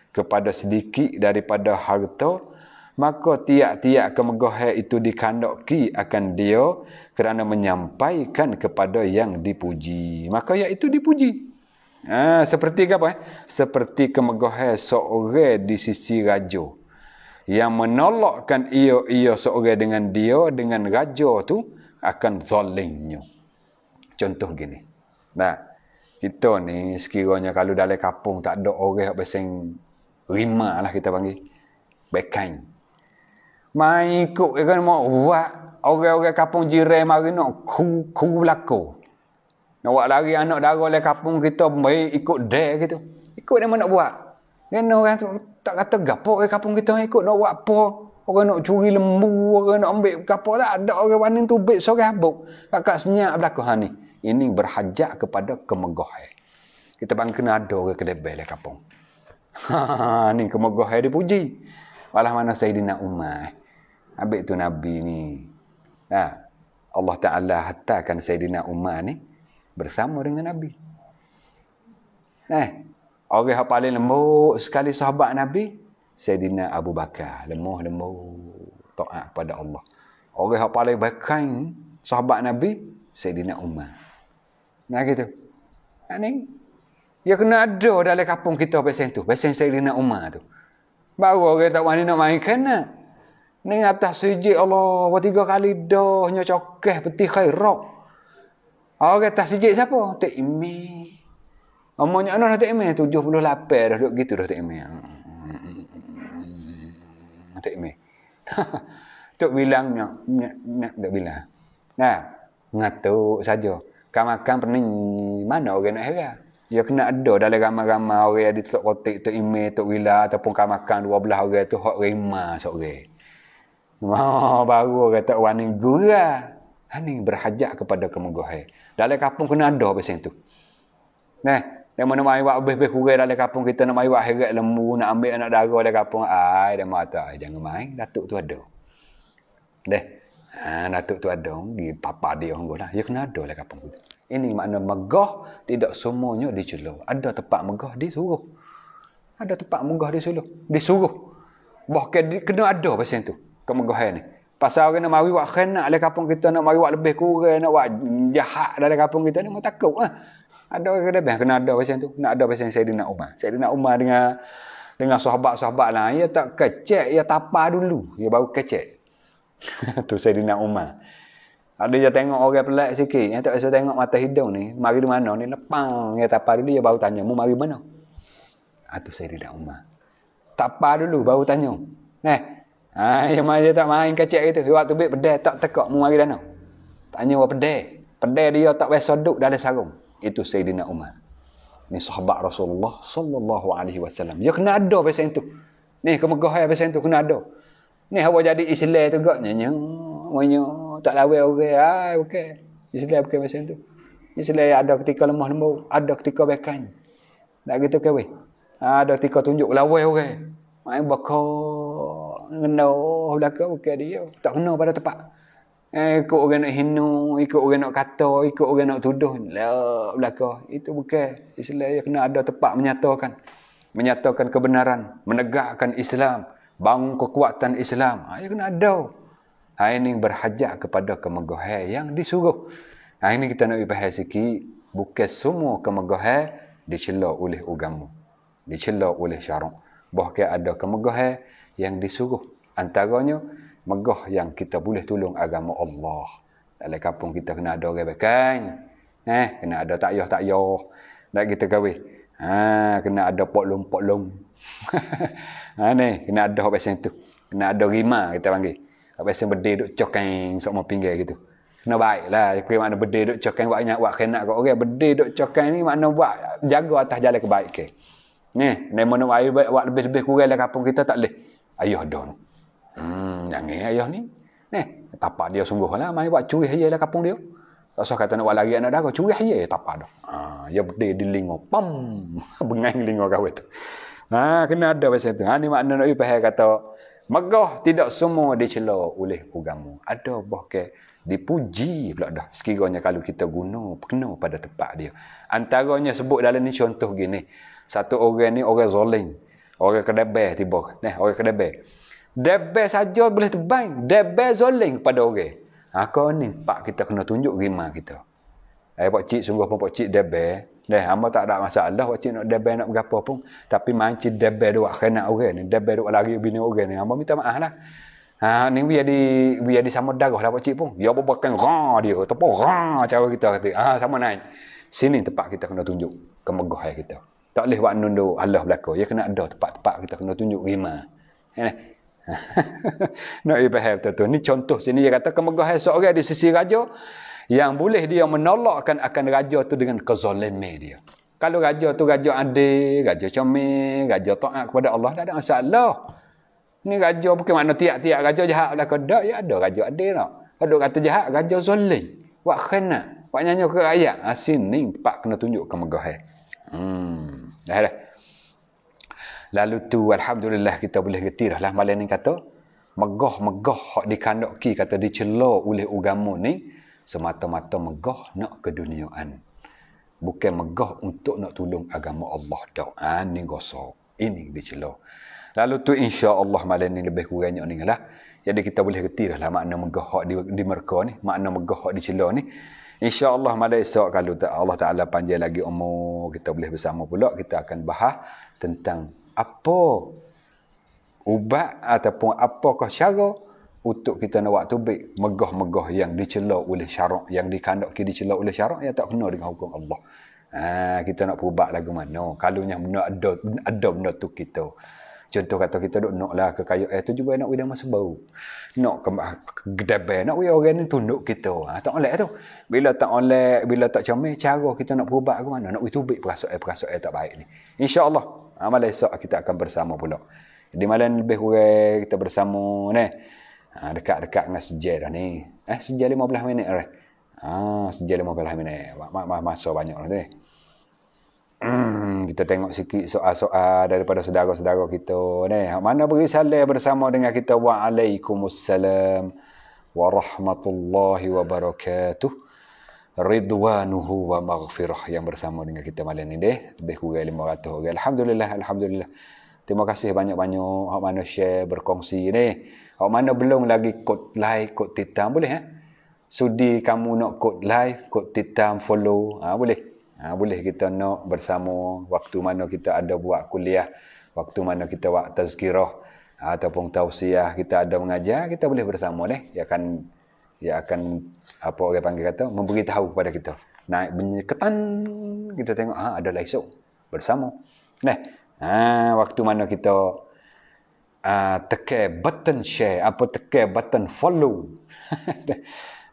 kepada sedikit daripada harta maka tiak-tiak kemegahan itu dikandoki akan dia kerana menyampaikan kepada yang dipuji. Maka itu dipuji. Ha, seperti apa? Eh? Seperti kemegahan seorang di sisi raja. Yang menolakkan ia-ia seorang dengan dia, dengan raja tu akan zalimnya. Contoh gini. Nah, kita ni sekiranya kalau dalam kapung tak ada orang yang rima lah kita panggil. Bekain. Main ikut ke kan mak buat orang-orang kapung jiran mari nak ku ku belako. Nak buat lari anak dara le kampung kita mai ikut de gitu. Ikut dia nak buat. Kan orang tu tak kata gapo ke kampung kita ikut nak buat apa? Orang nak curi lembu, orang nak ambil kapal tak ada orang mana tu bet sorang habuk. Kakak senyap belako ha ni. Ini berhajat kepada kemegahan. Kita bang kena ada orang kedebel le kampung. Ha, ha, ha ni kemegahan dipuji. Walah mana Sayyidina Umar. Habis tu Nabi ni. Ha. Allah Ta'ala hatakan Sayyidina Umar ni bersama dengan Nabi. Eh, orang yang paling lembut sekali sahabat Nabi, Sayyidina Abu Bakar. Lemuh, lembut, ta'at kepada Allah. Orang yang paling bakan sahabat Nabi, Sayyidina Umar. Nah gitu. Ini, ya kena ada dalam kampung kita pasal tu. Pasal Sayyidina Umar tu. Baru orang tak wani nak main kena. Ning atas sujud Allah, wa tiga kali dah nya cokeh peti khairak. Orang atas sujud siapa? Tak imi. Omongnya anak dah tak imi, 78 dah duduk gitu dah tak imi. Tak imi. Tok bilang nya, nya, nya tak bilang. Nah, ngatuk saja. Kamakan pernah mana orang nak heran. Ya kena ada dalam ramai-ramai orang yang di tok kotik, tok imi, tok wila ataupun kamakan belah orang itu hak rimah seorang. Oh, baru kata orang ni gurah. Ini berhajat kepada kemengguhai. Dalam kampung kena ada pasal tu. Nah, yang mana mai wak lebih kurang dalam kampung kita nak mai wak heret lembu nak ambil anak darah dalam kampung ai dan mata ai jangan main datuk tu ada. Deh. Ha, datuk tu ada di papa dia orang lah. Ya kena ada dalam kampung kita. Ini makna megah tidak semuanya diculuh. Ada tempat megah disuruh. Ada tempat megah disuruh. Disuruh. Bahkan di, kena ada pasal tu kemegahan ni. Pasal orang nak mari buat khianat dalam kampung kita, nak mari buat lebih kurang, nak buat jahat dalam kampung kita ni, mau takut lah. Ada orang kena kena ada pasal tu. Nak ada pasal Sayyidina Umar. Sayyidina Umar dengan dengan sahabat-sahabat lah. Ia tak kecek, ia tapa dulu. Ia baru kecek. tu Sayyidina Umar. Ada dia tengok orang pelak sikit. Yang tak biasa tengok mata hidung ni. Mari di mana ni? Lepang. Ia tapa dulu Ia baru tanya. Mu mari mana? Itu ah, saya tidak umat. Tapa dulu baru tanya. Nah, eh, Ah, yang mana dia tak main kecil gitu. Dia waktu bit pedai tak tekak mu hari danau. Tanya apa pedai. Pedai dia tak biasa duduk dalam sarung. Itu Sayyidina Umar. Ni sahabat Rasulullah sallallahu alaihi wasallam. Dia kena ada biasa itu. Ni kemegahan ya biasa itu kena ada. Ni hawa jadi Islam tu gak nyanyo, nyanyo tak lawai orang. Okay. Ai okey. Islam bukan biasa itu. Islam ada ketika lemah lembut, ada ketika bekan. Tak gitu ke weh? Ha, ada ketika tunjuk lawai orang. Okay. Main bakar kena belaka bukan dia tak kena pada tempat eh, ikut orang nak hina ikut orang nak kata ikut orang nak tuduh lah belaka itu bukan Islam yang kena ada tempat menyatakan menyatakan kebenaran menegakkan Islam bangun kekuatan Islam ha, yang kena ada ha, ini berhajat kepada kemegahan yang disuruh ha, ini kita nak bahas sikit bukan semua kemegahan dicela oleh agama dicela oleh syarak bahkan ada kemegahan yang disuruh. Antaranya, megah yang kita boleh tolong agama Allah. Dalam kampung kita kena ada orang bekan. Eh, kena ada tak yoh tak yoh. Nak kita kahwin. Ha, kena ada pok long pok long. ha, ni, kena ada apa pasien tu. Kena ada rima kita panggil. apa pasien berdiri duk cokeng sok mau pinggir gitu. Kena baiklah. Aku makna berdiri duk cokeng banyak buat kena kau orang berdiri duk cokeng ni makna buat jaga atas jalan kebaikan. Ni, nemo nemo ayu buat lebih-lebih kurang kampung kita tak leh ayah don. Hmm, nangis ayah ni. Neh, tapak dia sungguh lah. mai buat curi saja lah kapung dia. Tak usah kata nak buat lari anak darah. Curi saja ya tapak dah. Ha, dia berdiri di lingur. Pam! Bengang lingur kawan tu. Ha, kena ada pasal tu. Ha, ni makna nak ibu kata, Megah tidak semua dicela oleh pugamu. Ada bahkan dipuji pula dah. Sekiranya kalau kita guna, kena pada tempat dia. Antaranya sebut dalam ni contoh gini. Satu orang ni orang zoling. Orang kedebeh tiba. Nah, orang kedebeh. Debeh saja boleh terbang. Debeh zolim kepada orang. kau ni, pak kita kena tunjuk rima kita. Eh, pak cik sungguh pun pak cik debeh. Nah, hamba tak ada masalah pak cik nak debeh nak berapa pun. Tapi manci debeh dua kena orang ni. Debeh dua lari bini orang ni. Hamba minta maaf lah. Ha, ni biar di, biar di sama darah lah pak cik pun. Ya, apa kan rah dia. Tepuk rah cara kita. Kata. Ha, sama naik. Sini tempat kita kena tunjuk kemegahan kita. Tak boleh buat nunduk Allah berlaku. Ya kena ada tempat-tempat kita kena tunjuk rima. Ya. Kan? Nak ibah hal tu. Ni contoh sini dia kata kemegahan seorang di sisi raja yang boleh dia menolakkan akan raja tu dengan kezalimi dia. Kalau raja tu raja adil, raja comel, raja taat kepada Allah, tak ada masalah. Ni raja bukan mana tiap-tiap raja jahat lah kedak, ya ada raja adil lah. Kalau kata jahat, raja zolim. Buat khena, buat nyanyi ke rakyat. Asin ah, ni tempat kena tunjuk kemegahan. Hmm. Dah dah. Lalu tu alhamdulillah kita boleh getirah lah malam ni kata megah-megah hak dikandoki kata dicela oleh agama ni semata-mata megah nak ke duniaan. Bukan megah untuk nak tolong agama Allah tau. Ha ni gosok. Ini dicela. Lalu tu insya-Allah malam ni lebih kurangnya ni lah. Jadi kita boleh getirah lah makna megah hak di, di merka ni, makna megah hak dicela ni. InsyaAllah mada esok kalau Allah Ta'ala panjang lagi umur kita boleh bersama pula kita akan bahas tentang apa ubat ataupun apakah cara untuk kita nak waktu baik megah-megah yang dicela oleh syarak yang dikandak ke dicela oleh syarak yang tak kena dengan hukum Allah. Ha, kita nak perubat lagu mana? Kalau yang benda ada ada benda tu kita. Contoh kata kita duk nak lah kekayuk air tu juga nak widah masa bau. Nak ke gedabai, nak widah orang ni tunduk kita. Ha, tak boleh tu. Bila tak oleh, bila tak comel, cara kita nak berubat ke mana? Nak bertubik perasaan-perasaan eh, tak baik ni. InsyaAllah, amal ah, esok kita akan bersama pula. Di malam lebih kurang kita bersama ni. Ah, dekat-dekat dengan sejel dah ni. Eh, sejel 15 minit dah. Right? Ha, sejel 15 minit. mak -mas Masa banyak lah ni. Hmm, kita tengok sikit soal-soal daripada saudara-saudara kita ni. Ah, mana beri salam bersama dengan kita. Waalaikumsalam warahmatullahi wabarakatuh ridwanuhu wa maghfirah yang bersama dengan kita malam ini deh lebih kurang 500 orang alhamdulillah alhamdulillah terima kasih banyak-banyak hak mana share berkongsi ini. Orang mana belum lagi kod like kod titam boleh eh sudi kamu nak kod like kod titam follow ha, boleh ha, boleh kita nak bersama waktu mana kita ada buat kuliah waktu mana kita buat tazkirah ataupun tausiah kita ada mengajar kita boleh bersama deh ya kan dia akan apa orang panggil kata memberitahu kepada kita naik bunyi ketan kita tengok ha adalah esok bersama nah ha waktu mana kita uh, ah, tekan button share apa tekan button follow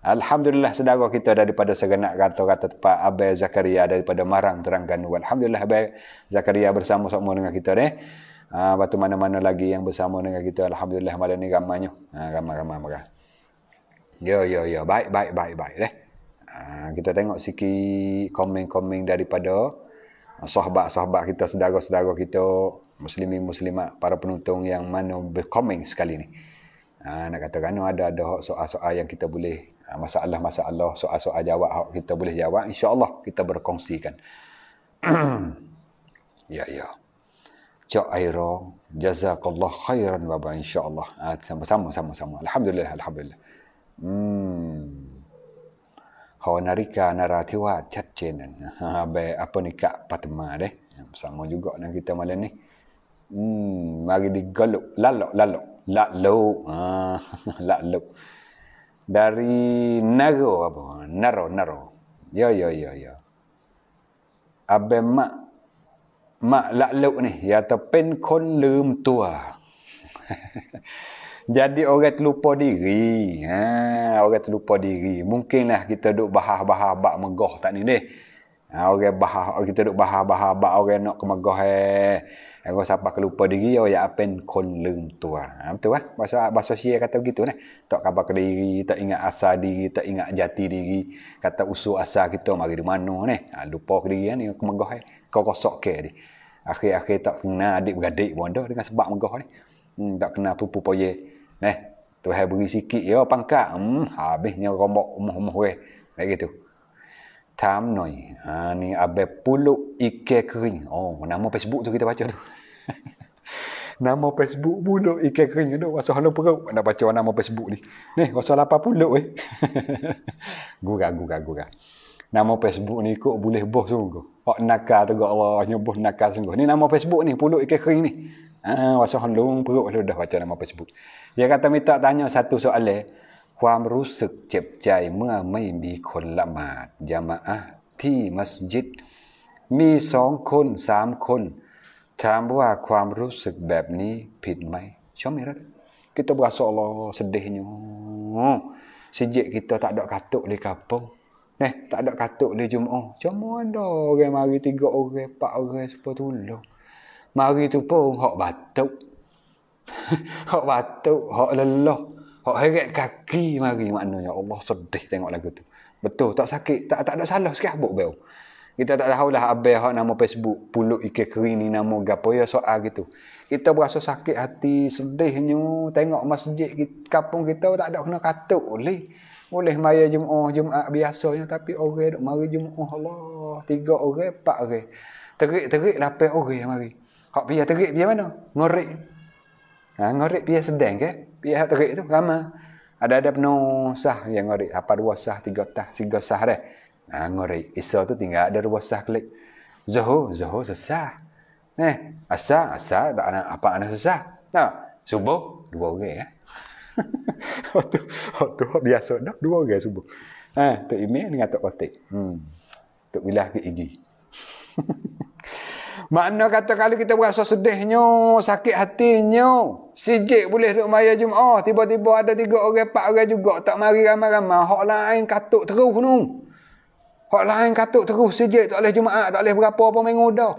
Alhamdulillah sedara kita daripada segenap kata-kata tempat Abai Zakaria daripada Marang terangkan. Alhamdulillah Abai Zakaria bersama sama dengan kita deh. Ah uh, mana-mana lagi yang bersama dengan kita. Alhamdulillah malam ni ramainya. Ah uh, ramai-ramai Ramai. Ya, ya, ya. Baik, baik, baik, baik. Eh. Ha, kita tengok sikit komen-komen daripada ah, sahabat-sahabat kita, sedara-sedara kita, muslimi muslimat, para penonton yang mana berkomen sekali ni. Ha, nak katakan kan ada ada hak soal-soal yang kita boleh ha, masalah-masalah soal-soal jawab hak kita boleh jawab insya-Allah kita berkongsikan. ya ya. cok Aira, jazakallah khairan baba insya-Allah. Ha, sama-sama sama-sama. Alhamdulillah alhamdulillah. อืมหอนาฬิกานาราธิวาสชัดเจนนะบแบอัปนิกะปัตมาเด้สังมอยู่ก็นะกิตามาเลนี่อืมมากิดิกลุลลลลลลลลดารินาโกอบนารอนารอยอยอยอยอับเบมะมะละลุนี่อย่าตะเป็นคนลืมตัว jadi orang terlupa diri ha orang terlupa diri mungkinlah kita duk bahas-bahas bab megah tak ni ni ha orang bahas kita duk bahas-bahas bab orang nak kemegah eh kalau siapa kelupa diri oh ya apen kon lung tua ah. ha, betul lah bahasa bahasa sia kata begitu nah tak kabar ke diri tak ingat asal diri tak ingat jati diri kata usul asal kita mari di mana ni ha, lupa ke diri ni kemegah eh kau kosok ke ni akhir-akhir tak kena adik beradik pun dengan sebab megah ni hmm, tak kena pupu poye Eh, Tuhan beri sikit ya pangkat. Hmm, habisnya rombok rumah-rumah weh. Nak gitu. Tam noi. Ha, ni abe puluk ike kering. Oh, nama Facebook tu kita baca tu. nama Facebook puluk ike kering tu. Masa halau perut nak baca nama Facebook ni. Ni, masa lapar puluk weh. gura, gura, gura. Nama Facebook ni ikut boleh boh sungguh. Pak nakal tu gak Allah nyebut nakal sungguh. Ni nama Facebook ni puluk ike kering ni. Ha, masa halau perut dah baca nama Facebook. Dia kata minta tanya satu soalan. Kuam rusuk cep jai mua mai mi kon la mat jamaah ti masjid มีสองคนสามคนถามว่าความรู้สึกแบบนี้ผิดไหมชอบไหมรัก kita berasa Allah sedihnya sejak kita tak ada katuk di kampung eh tak ada katuk di Jumaat cuma ada orang mari tiga orang empat orang sepuluh tolong mari tu pun hak batuk Hak batuk, hak lelah, hak heret kaki mari maknanya Allah sedih tengok lagu tu. Betul, tak sakit, tak tak ada salah sikit habuk bau. Kita tak tahu lah abai hak nama Facebook puluk ikan kering ni nama gapo ya soal gitu. Kita berasa sakit hati, sedihnya tengok masjid kita, kampung kita tak ada kena katuk boleh. Boleh maya Jumaat, Jumaat biasanya tapi orang duk mari Jumaat Allah, tiga orang, empat orang. Terik-terik dapat orang yang mari. Hak biar terik biar mana? Ngorek Ha, ngorek pihak sedang ke? Pihak terik tu ramah. Ada-ada penuh sah yang ngorek. Apa dua sah, tiga tah, tiga sah dah. Ha, ngorek. Isa tu tinggal ada dua sah klik. Zuhur, zuhur sesah. Neh asah, asah. Tak ada apa anak sesah. Nah, subuh, dua orang eh. hotu tu, biasa dah dua orang subuh. Ha, Tok Imeh dengan Tok Kotik. Hmm. Tok Bilah ke Igi. Mana kata kalau kita berasa sedihnya, sakit hatinya, sijik boleh duduk maya Jum'ah, oh, tiba-tiba ada tiga orang, empat orang juga, tak mari ramai-ramai, hak lain katuk terus ni. Hak lain katuk terus, sijik tak boleh Jum'ah, tak boleh berapa pun main udah.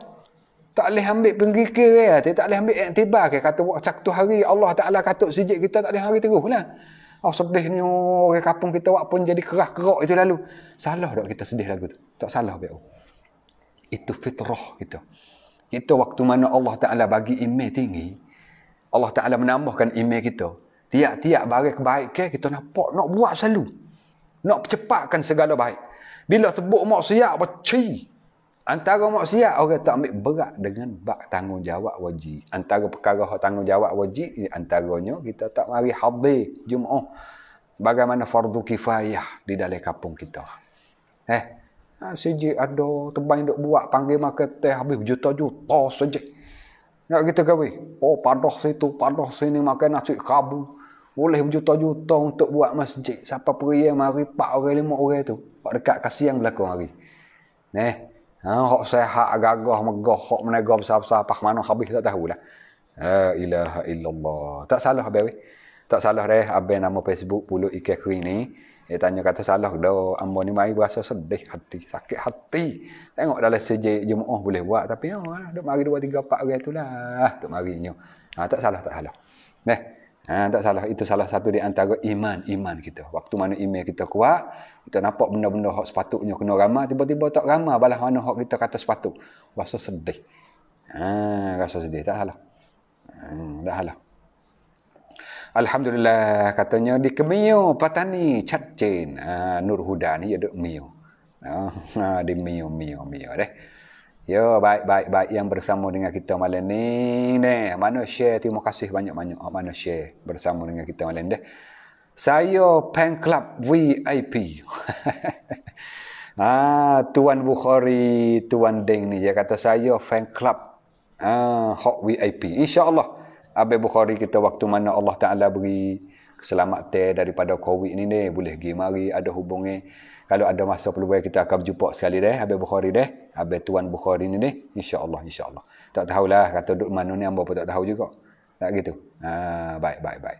Tak boleh ambil ya, tak boleh ambil aktibar, ke. kata satu hari Allah Ta'ala katuk sijik kita, tak boleh hari terus lah. Oh sedihnya, orang kapung kita pun jadi kerah-kerak itu lalu. Salah tak kita sedih lagu tu? Tak salah biar. Itu fitrah kita. Kita waktu mana Allah Ta'ala bagi imej tinggi, Allah Ta'ala menambahkan imej kita. Tiap-tiap barang kebaikan kita nak nampak nak buat selalu. Nak percepatkan segala baik. Bila sebut maksiat, baci. Antara maksiat, orang tak ambil berat dengan bak tanggungjawab wajib. Antara perkara tanggungjawab wajib, antaranya kita tak mari hadir Jum'ah. Bagaimana fardu kifayah di dalam kampung kita. Eh, Ha, sejik ada tebang yang buat panggil makan teh habis berjuta-juta saja. Nak kita kawin? Oh, padah situ, padah sini makan nasi kabu. Boleh berjuta-juta untuk buat masjid. Siapa pergi yang mari, 4 orang, 5 orang tu. Pak dekat kasih yang berlaku hari. Ne? Ha, hak sehat, gagah, megah, hak menegah besar-besar, pak mana habis tak lah. La ilaha illallah. Tak salah, abis. Tak salah, deh. Abis nama Facebook, puluk ikan kering ni. Dia tanya kata salah dah. Ambo ni mari berasa sedih hati. Sakit hati. Tengok dalam sejik jemaah boleh buat. Tapi ya, oh, duduk mari dua, tiga, empat orang itulah. Duduk mari ni. Ha, tak salah, tak salah. Nah, ha, tak salah. Itu salah satu di antara iman, iman kita. Waktu mana iman kita kuat, kita nampak benda-benda hak sepatutnya kena ramah. Tiba-tiba tak ramah. Balah mana hak kita kata sepatut. Rasa sedih. Ha, rasa sedih. Tak salah. Hmm, tak salah. Alhamdulillah katanya di Kemio Patani Chat Chain ah, Nur Huda ni ah, ah, ya duk Mio. Uh, di Mio Mio Mio deh. Yo baik baik baik yang bersama dengan kita malam ni deh. Mana share terima kasih banyak-banyak oh, mana share bersama dengan kita malam deh. Saya Pen Club VIP. ah Tuan Bukhari, Tuan Deng ni dia kata saya fan club ah Hot VIP. Insya-Allah. Abi Bukhari kita waktu mana Allah Ta'ala beri keselamatan daripada COVID ini, ni, boleh pergi mari, ada hubungi. Kalau ada masa peluang kita akan berjumpa sekali deh Abi Bukhari deh, Abi Tuan Bukhari ini deh, insya-Allah insya-Allah. Tak tahulah kata duk mana ni pun tak tahu juga. Tak gitu. Ha, baik baik baik.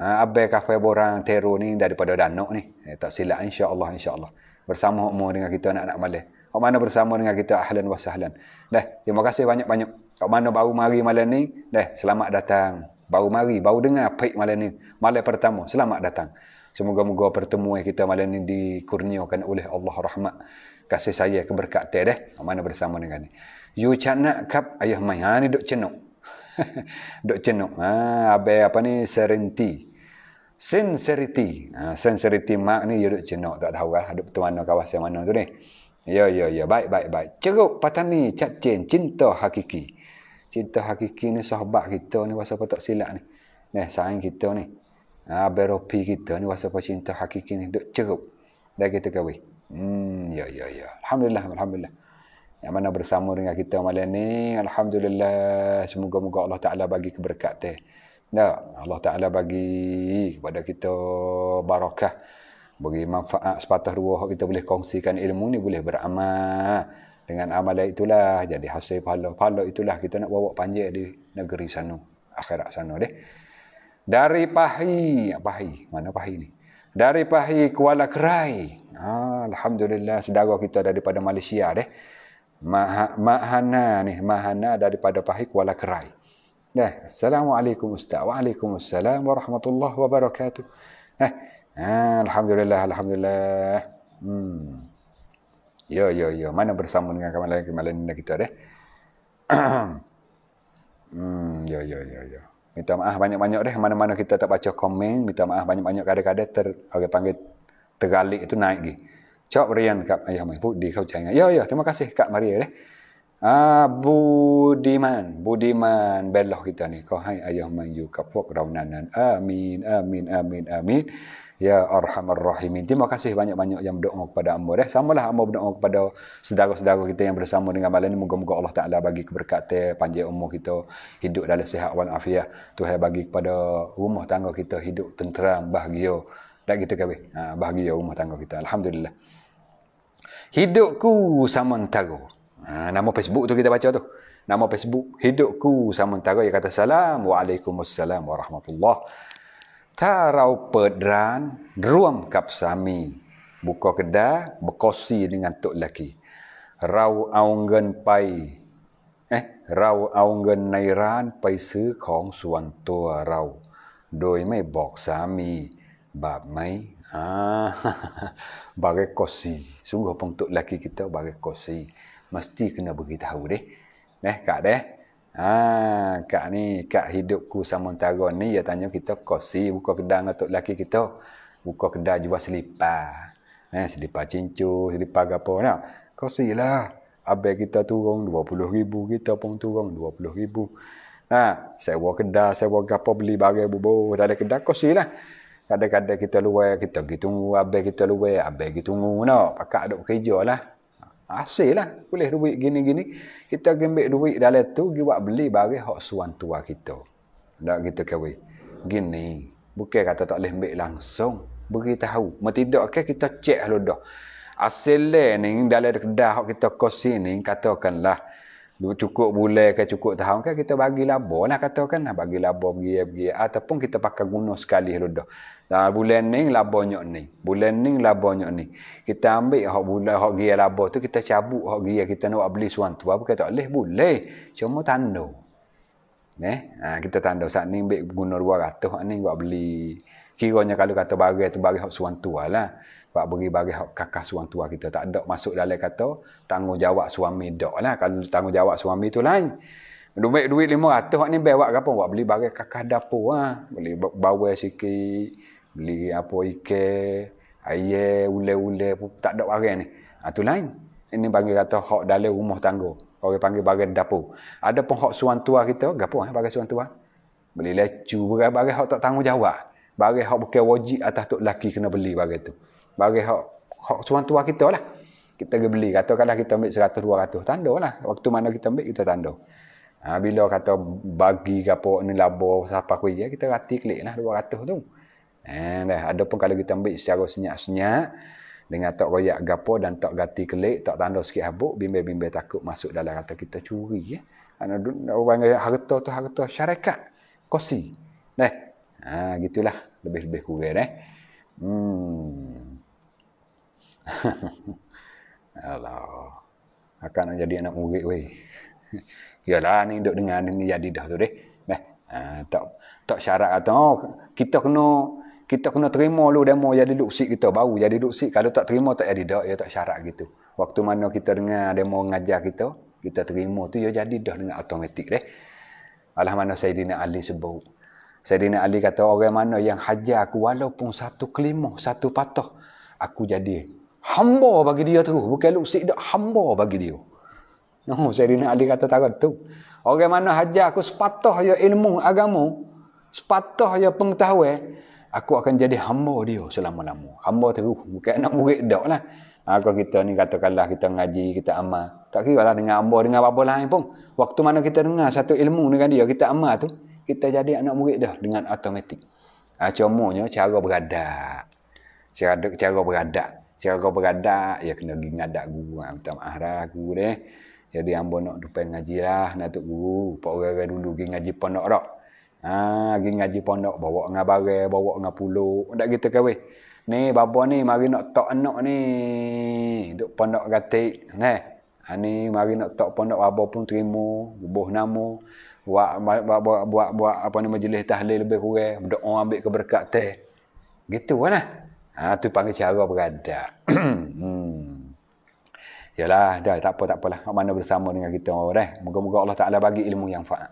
Ha, Abi kafe borang teru ni daripada Danok ni. Eh, tak silap insya-Allah insya-Allah. Bersama hukmu dengan kita anak-anak malih. orang mana bersama dengan kita ahlan wa sahlan. Dah, terima kasih banyak-banyak. Kau mana baru mari malam ni? Dah, selamat datang. Baru mari, baru dengar baik malam ni. Malam pertama, selamat datang. Semoga-moga pertemuan kita malam ni dikurniakan oleh Allah rahmat. Kasih saya keberkatan dah. Kau mana bersama dengan ni. You canak kap ayah mai. Ha ni dok cenuk. dok cenuk. Ha abe apa ni serenti. Sincerity. Ha, sincerity mak ni you dok cenok tak tahu lah. Dok tu mana kawasan mana tu ni. Ya, ya, ya. Baik, baik, baik. Ceruk patani cacin cinta hakiki cinta hakiki ni sahabat kita ni pasal apa tak silap ni. Nah, sayang kita ni. Ha, beropi kita ni pasal apa cinta hakiki ni duk cerup. Dah kita kawin. Hmm, ya, ya, ya. Alhamdulillah, Alhamdulillah. Yang mana bersama dengan kita malam ni, Alhamdulillah. Semoga-moga Allah Ta'ala bagi keberkatan. Nah, Allah Ta'ala bagi kepada kita barakah. Bagi manfaat sepatah dua kita boleh kongsikan ilmu ni, boleh beramal dengan amalan itulah jadi hasil pahala. Pahala itulah kita nak bawa panjang di negeri sana, akhirat sana deh. Dari pahi, pahi, mana pahi ni? Dari pahi Kuala Kerai. Ha, Alhamdulillah, sedara kita daripada Malaysia deh. Mahana ni, Mahana daripada pahi Kuala Kerai. deh Assalamualaikum Ustaz. Waalaikumsalam warahmatullahi wabarakatuh. Nah, ha, Alhamdulillah, Alhamdulillah. Hmm. Ya, ya, ya. Mana bersama dengan kemalangan-kemalangan kita, kita deh. hmm, ya, ya, ya, ya. Minta maaf banyak-banyak deh. Mana-mana kita tak baca komen. Minta maaf banyak-banyak kadang-kadang ter, okay, panggil tergalik itu naik lagi. Cok Rian Kak Ayah Mai Budi kau jangan. Ya ya, terima kasih Kak Maria deh. Ah Budiman, Budiman belah kita ni. Kau hai Ayah Mai you kapok raunanan. amin, amin, amin. amin. Ya Arhamar Rahimin. Terima kasih banyak-banyak yang berdoa kepada Ambo. Eh. Ya, Sama lah Ambo berdoa kepada saudara-saudara kita yang bersama dengan malam ini. Moga-moga Allah Ta'ala bagi keberkatan panjang umur kita. Hidup dalam sihat wal afiah. Tuhan bagi kepada rumah tangga kita hidup tenteram, bahagia. Tak gitu kan? Ha, bahagia rumah tangga kita. Alhamdulillah. Hidupku samantara. Ha, nama Facebook tu kita baca tu. Nama Facebook. Hidupku samantara. Dia kata salam. Waalaikumsalam warahmatullahi ถ้าเราเปิดร้านร่วมกับสามีบุกกระดาบกอซีนงานตุลกีเราเอาเงินไปเอ๊ะเราเอาเงินในร้านไปซื้อของส่วนตัวเราโดยไม่บอกสามีบาปไหมอ่าบากกอซีสุงหพงตุลกีกิตาบากกอซีมัสตีกนะบุกิทาวเดนะกะเด Ha, kak ni, kak hidupku samantara ni, dia tanya kita kosi, buka kedai dengan tok lelaki kita. Buka kedai jual selipar. Eh, selipar cincu, selipar apa. Nah, kosi lah. Habis kita turun RM20,000, kita pun turun RM20,000. Nah, sewa kedai, sewa apa, beli barang bubur. Ada kedai kosi lah. Kadang-kadang kita luar, kita pergi tunggu. Habis kita luar, habis kita tunggu. Nah, pakak duduk kerja lah. Hasil lah. Boleh duit gini-gini. Kita gembek duit dalam tu, pergi buat beli bagi hak suan tua kita. Tak kita kawin. Gini. Bukan kata tak boleh ambil langsung. Beritahu. Tidak ke kita cek dulu dah. Hasil ni dalam kedai hak kita kosi ni, katakanlah cukup bulan ke cukup tahun ke kita bagi labor lah katakan lah bagi labor pergi pergi ataupun kita pakai guna sekali ludah dah bulan ni labor nyok ni bulan ni labor nyok ni kita ambil hak bulan hak gear labor tu kita cabut hak gear kita nak beli suan tu apa kata boleh boleh cuma tanda ne eh? ha, ah, kita tanda saat ni ambil guna 200 hak ni buat beli kiranya kalau kata bagi tu bagi hak suan tu lah buat beri bagi hak kakak suang tua kita. Tak ada masuk dalam kata tanggungjawab suami dok lah. Kalau tanggungjawab suami tu lain. Duit duit lima ratus hak ni bewak apa? Buat beli bagi kakak dapur lah. Beli bawa sikit. Beli apa ike. Ayer, ule-ule. Tak ada barang ni. Itu ha, lain. Ini panggil kata hak dalam rumah tangga. Orang panggil bagi dapur. Ada pun hak suan tua kita. Gapo eh, bagi suan tua? Beli lecu. Bagi hak tak tanggungjawab. Bagi hak bukan wajib atas tu laki kena beli bagi tu bagi hak hak tuan-tuan kita lah. Kita pergi beli. Katakanlah kita ambil 100 200 tanda lah. Waktu mana kita ambil kita tanda. Ha, bila kata bagi ke apa ni labo siapa kui ya, kita rati klik lah 200 tu. Eh dah ada pun kalau kita ambil secara senyap-senyap dengan tak royak gapo dan tak gati klik, tak tanda sikit habuk, bimbe-bimbe takut masuk dalam kata kita curi ya. Ana orang harta tu harta syarikat. Kosi. Nah. Ha gitulah lebih-lebih kurang eh. Hmm. Alah. akan nak jadi anak murid weh. Yalah ni duk dengar ni jadi dah tu deh. Nah, ha, tak tak syarat atau oh, kita kena kita kena terima dulu demo jadi duksi kita baru jadi duksi. Kalau tak terima tak jadi dah, ya tak syarat gitu. Waktu mana kita dengar demo mengajar kita, kita terima tu ya jadi dah dengan automatik deh. Alah mana Sayyidina Ali sebut. Sayyidina Ali kata orang mana yang hajar aku walaupun satu kelima, satu patah, aku jadi Hamba bagi dia tu. Bukan lu sikdak hamba bagi dia. Oh, Syedina Ali kata takut tu. Orang mana hajar aku sepatah ya ilmu agama. Sepatah ya pengetahuan. Aku akan jadi hamba dia selama lamu. Hamba teru. Bukan nak murid dak lah. Aku kita ni katakanlah kita ngaji, kita amal. Tak kira lah dengan hamba, dengan apa-apa lain pun. Waktu mana kita dengar satu ilmu dengan dia, kita amal tu. Kita jadi anak murid dah dengan automatik. Ha, cuma cara beradak. Cara, cara beradak. Jika kau bergadak, ya kena pergi ngadak guru. Ha, minta maaf lah guru deh. Jadi ambo nak dupai ngaji lah, Datuk Guru. Pak orang-orang dulu pergi ngaji pondok rok. Ha, pergi ngaji pondok, bawa dengan barai, bawa dengan puluk. Tak kita kahwin. Ni, bapa ni, mari nak tok anak ni. Duk pondok katik. Ni, ha, ni mari nak tok pondok apa pun terima. Buah nama. Buat, buat, buat, buat, buat, buat apa ni majlis tahlil lebih kurang. Doa ambil keberkat teh. Gitu lah. Kan, ha? Ha panggil cara beradab. hmm. Yalah, dah tak apa tak apalah. Kau mana bersama dengan kita orang Moga-moga Allah Taala bagi ilmu yang faedah.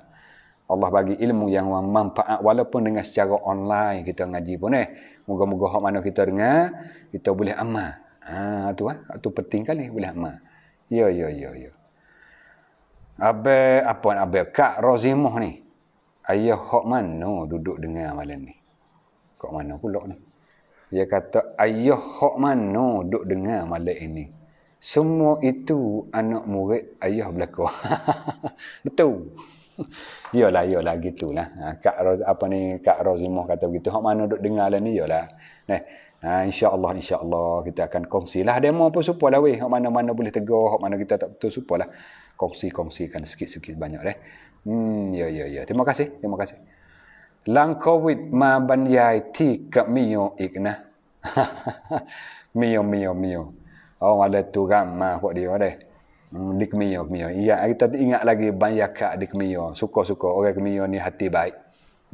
Allah bagi ilmu yang manfaat walaupun dengan secara online kita ngaji pun eh. Moga-moga hak mana kita dengar kita boleh amal. Ha tu ah, ha? tu penting kali boleh amal. Ya ya ya ya. Abe apa abe Kak Rozimah ni. Ayah hak mana duduk dengar malam ni? Kok mana pula ni? Dia kata, ayah hok mana duk dengar malam ini? Semua itu anak murid ayah berlaku. Betul. Yalah, yalah, gitulah. Ha, Kak Roz, apa ni, Kak Rozimah kata begitu. Hok mana duk dengar lah ni, yalah. Nah, Ha, InsyaAllah, insyaAllah kita akan kongsilah demo pun supalah weh. Hak mana-mana boleh tegur, hak mana kita tak betul supalah. Kongsi-kongsikan sikit-sikit banyak deh. Hmm, ya, ya, ya. Terima kasih, terima kasih. หลังโควิดมาบรรยายที่กมิโยอีกนะมิโยมิโยมิโยเอาอะไรตัวกันมาพวกเดียวเลยดิกมิโยมิโยอีกอ่ะไอ้ตัดอีกอ่ะลากีบันยากะดิกมิโยสุโกสุโกโอเคมิโยนี่หัตติบาย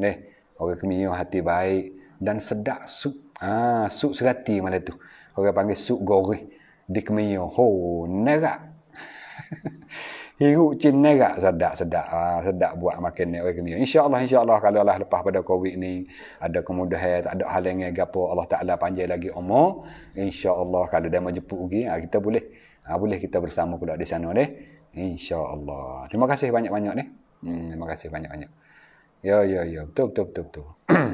เนี่ยโอเคมิโยหัตติบาย dan sedak su ah su serati mana tu orang panggil su gori dikmiyo ho nerak hirup cin negak sedak ah, sedak ha, sedak buat makan ni orang insya insyaallah insyaallah kalau lah lepas pada covid ni ada kemudahan tak ada halang gapo Allah taala panjang lagi umur Allah kalau dah menjemput lagi ha, ah, kita boleh ha, boleh kita bersama pula di sana deh Insya Allah. terima kasih banyak-banyak deh hmm, terima kasih banyak-banyak ya ya ya betul betul betul, betul.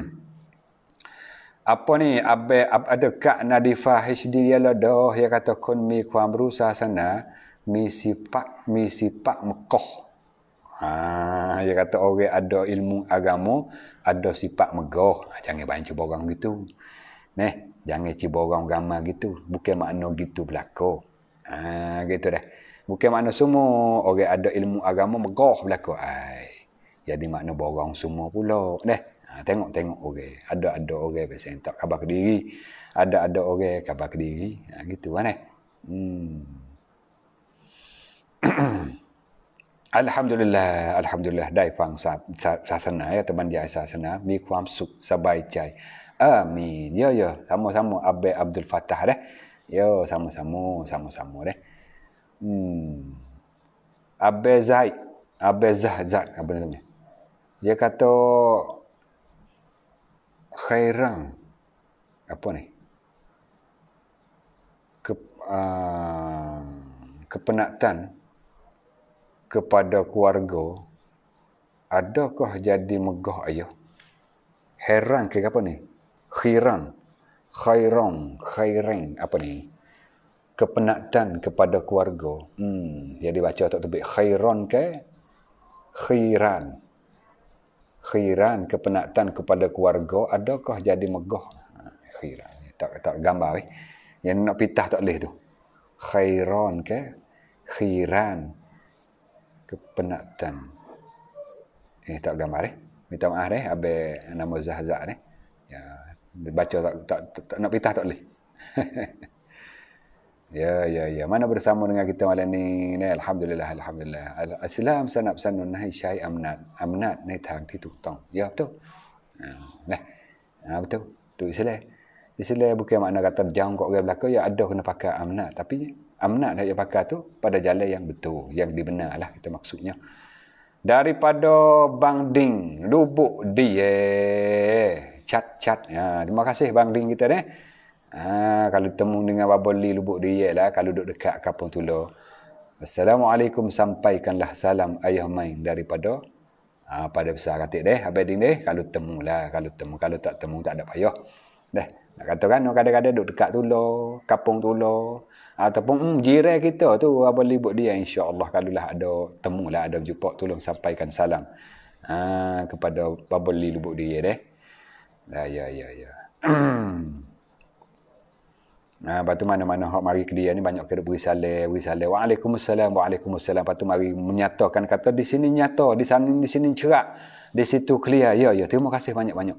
apa ni abe ada kak Nadifah HD dia lah doh dia kata kun mi kuam rusa sana Misi pak, misi pak mekoh. Ah, dia kata orang ada ilmu agama, ada sifat megah. Ha, jangan banyak cuba orang gitu. Neh, jangan cuba orang gamal gitu. Bukan makna gitu belako. Ah, ha, gitu dah. Bukan makna semua orang ada ilmu agama megah belako. Ai. Jadi makna borang semua pula. Neh. tengok-tengok orang. Okay. Ada-ada orang okay, biasa tak khabar diri. Ada-ada orang okay, khabar diri. Ha, gitu kan eh. Hmm. Alhamdulillah, Alhamdulillah ได้ฟังศาสศาสนาจะบรรยายศาสนามีความสุขสบายใจอามีเยอะๆซ้ำๆอับเบอับดุลฟัตตาเด้เยอะซ้ำๆซ้ำๆซ้ำๆเด้อืมอับเบไซอับเบซาซาอับเบนี่เยกาโต้ไครังอะไรเนี่ยคืออ่าคือปนักตัน kepada keluarga adakah jadi megah ayah heran ke apa ni khiran khairan khairin apa ni kepenatan kepada keluarga hmm jadi baca tak tepi khairan ke khiran khiran kepenatan kepada keluarga adakah jadi megah ha, khiran tak tak gambar eh? yang nak pitah tak leh tu khairan ke khiran kepenatan. Eh tak gambar eh. Minta maaf eh abe nama zahzah ni. Eh? Ya baca tak tak, tak, tak nak pitah tak boleh. ya ya ya mana bersama dengan kita malam ni alhamdulillah alhamdulillah al-islam sanab sanun nahi syai amnat amnat ni tang ti tong ya betul ha, nah ha betul tu islam islam bukan makna kata jangkok ke belaka ya ada kena pakai amnat tapi Amna, amnat yang pakar tu pada jalan yang betul, yang dibenarlah itu maksudnya. Daripada Bang Ding, lubuk dia cat-cat. Ya, ha, terima kasih Bang Ding kita ni. Ha, kalau temu dengan Baboli lubuk dia lah, kalau duduk dekat kapung tulo. Assalamualaikum sampaikanlah salam ayah main daripada ha, pada besar katik deh, Abang Ding deh, kalau temulah, kalau temu, kalau tak temu tak ada payah. deh. Nak kata kan kadang-kadang duduk dekat tu lah, kapung tu lah. Ataupun hmm, jiran kita tu, apa libut dia insyaAllah kalau lah ada temu lah, ada jumpa, tolong sampaikan salam. Ha, kepada apa libut dia ya, deh. Ya, ya, ya, Nah, ya. Ha, lepas mana-mana hak mari ke dia ni banyak kira beri salam, beri salam. Waalaikumsalam, waalaikumsalam. Lepas mari menyatakan kata di sini nyata, di sana di sini cerak. Di situ clear. Ya, ya. Terima kasih banyak-banyak.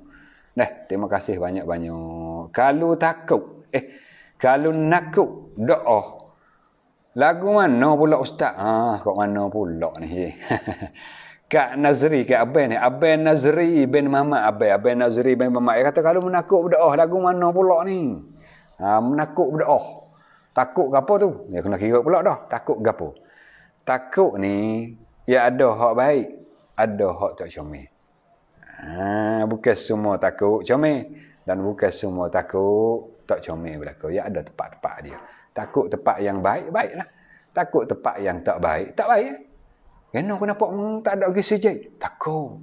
Nah, terima kasih banyak-banyak kalau takut eh kalau nakut doa oh. lagu mana pula ustaz ha kok mana pula ni Kak Nazri, Kak Abin ni. Abin Nazri bin Mama, Abin, Abin Nazri bin Mama. Dia kata, kalau menakut berdoa, oh, lagu mana pula ni? Ha, menakut berdoa. Oh. Takut ke tu? Ya, kena kira pula dah. Takut ke Takut ni, ya ada hak baik. Ada hak tak comel. Ha, bukan semua takut comel. Dan bukan semua takut tak comel berlaku. Ya ada tempat-tempat dia. Takut tempat yang baik, baiklah. Takut tempat yang tak baik, tak baik. Ya? Eh. Kenapa aku nampak hmm, tak ada gigi sejik? Takut.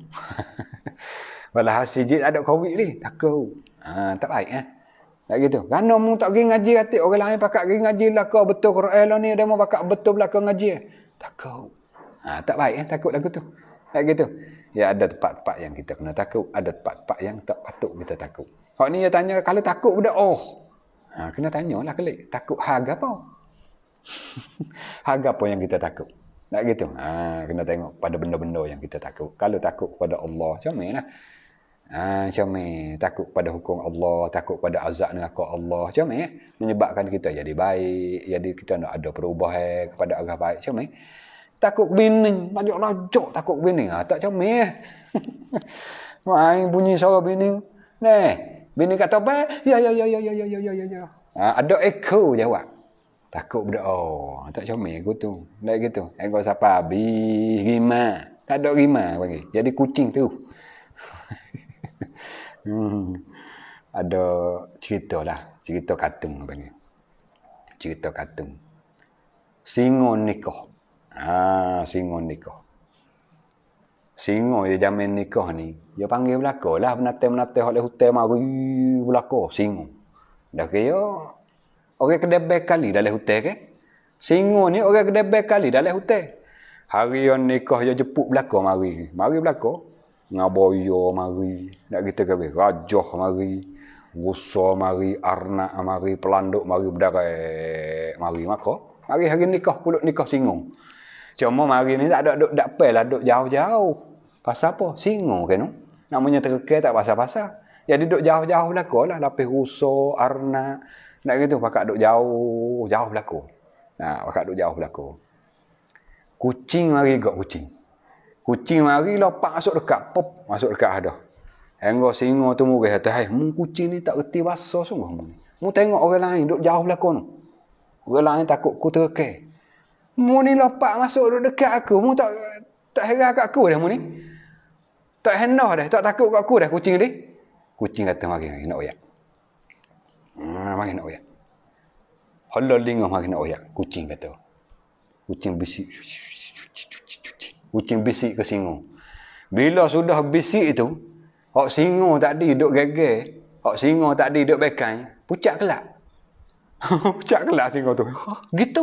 Walah sejik ada covid ni, takut. Ha, tak baik eh. Tak gitu. Kan mu tak pergi ngaji hati. orang lain pakak pergi ngaji lah betul Quran lah ni demo pakak betul belaka ngaji. Eh. Takut. Ha, tak baik eh takut lagu tu. Tak gitu. Ya ada tempat-tempat yang kita kena takut, ada tempat-tempat yang tak patut kita takut. Hak ni dia tanya, kalau takut budak, oh. Ha, kena tanyalah kelik. Takut harga apa? harga apa yang kita takut? Nak gitu? Ha, kena tengok pada benda-benda yang kita takut. Kalau takut kepada Allah, macam lah. Ha, macam Takut pada hukum Allah, takut pada azab neraka Allah. Macam eh? Menyebabkan kita jadi baik, jadi kita nak ada perubahan kepada agama baik. Macam Takut bini. Banyak rajuk takut bini. Ha, tak macam ni. Main bunyi suara bini. Nih, Bini kata apa? Ya, ya, ya, ya, ya, ya, ya, ya, ya. Ha, ada echo jawab. Takut benda. Oh, tak comel aku tu. Tak gitu. Aku siapa? Bi, rima. Tak ada rima panggil. Jadi kucing tu. hmm. Ada cerita lah. Cerita katung panggil. Cerita katung. Singon nikah. Ah, ha, singon nikah singo dia jamin nikah ni. Dia panggil belako lah menate-menate oleh hutan mak belako singo. Dah ke yo. Orang kedai baik kali dalam hutan ke? Singo ni orang kedai baik kali dalam hutan. Hari on nikah dia jepuk belako mari. Mari belako. Ngaboyo mari. Nak kita ke rajah mari. Gusa mari, arna mari, pelanduk mari berdarek mari mako. Mari hari nikah puluk nikah singo. Cuma mari ni tak ada duk dak pelah duk jauh-jauh. Pasal apa? Singur ke no? Namanya terkeh tak pasal-pasal. Jadi duduk jauh-jauh belako lah. Lapis rusuk, arna. Nak gitu, pakak duduk jauh, jauh belako. Nah, pakak duduk jauh belako. Kucing mari gak kucing. Kucing mari lopak masuk dekat. Pop, masuk dekat ada. Hingga singur tu murah. Kata, hai, eh, mu kucing ni tak reti basah sungguh. Mu. mu tengok orang lain duduk jauh belako no. Orang lain takut ku terkeh. Mu ni lopak masuk duduk dekat aku. Mu tak tak heran kat aku dah mu ni. Tak hendah dah. Tak takut kat aku dah kucing ni. Kucing kata mari mari nak oyak. Hmm, mari nak oyak. Hala lingah mari nak oyak. Kucing kata. Kucing bisik. Kucing bisik ke singung. Bila sudah bisik itu. Hak singung tadi duduk gegel. Hak singung tadi duduk bekan. Pucat kelak. pucat kelak singung tu. gitu.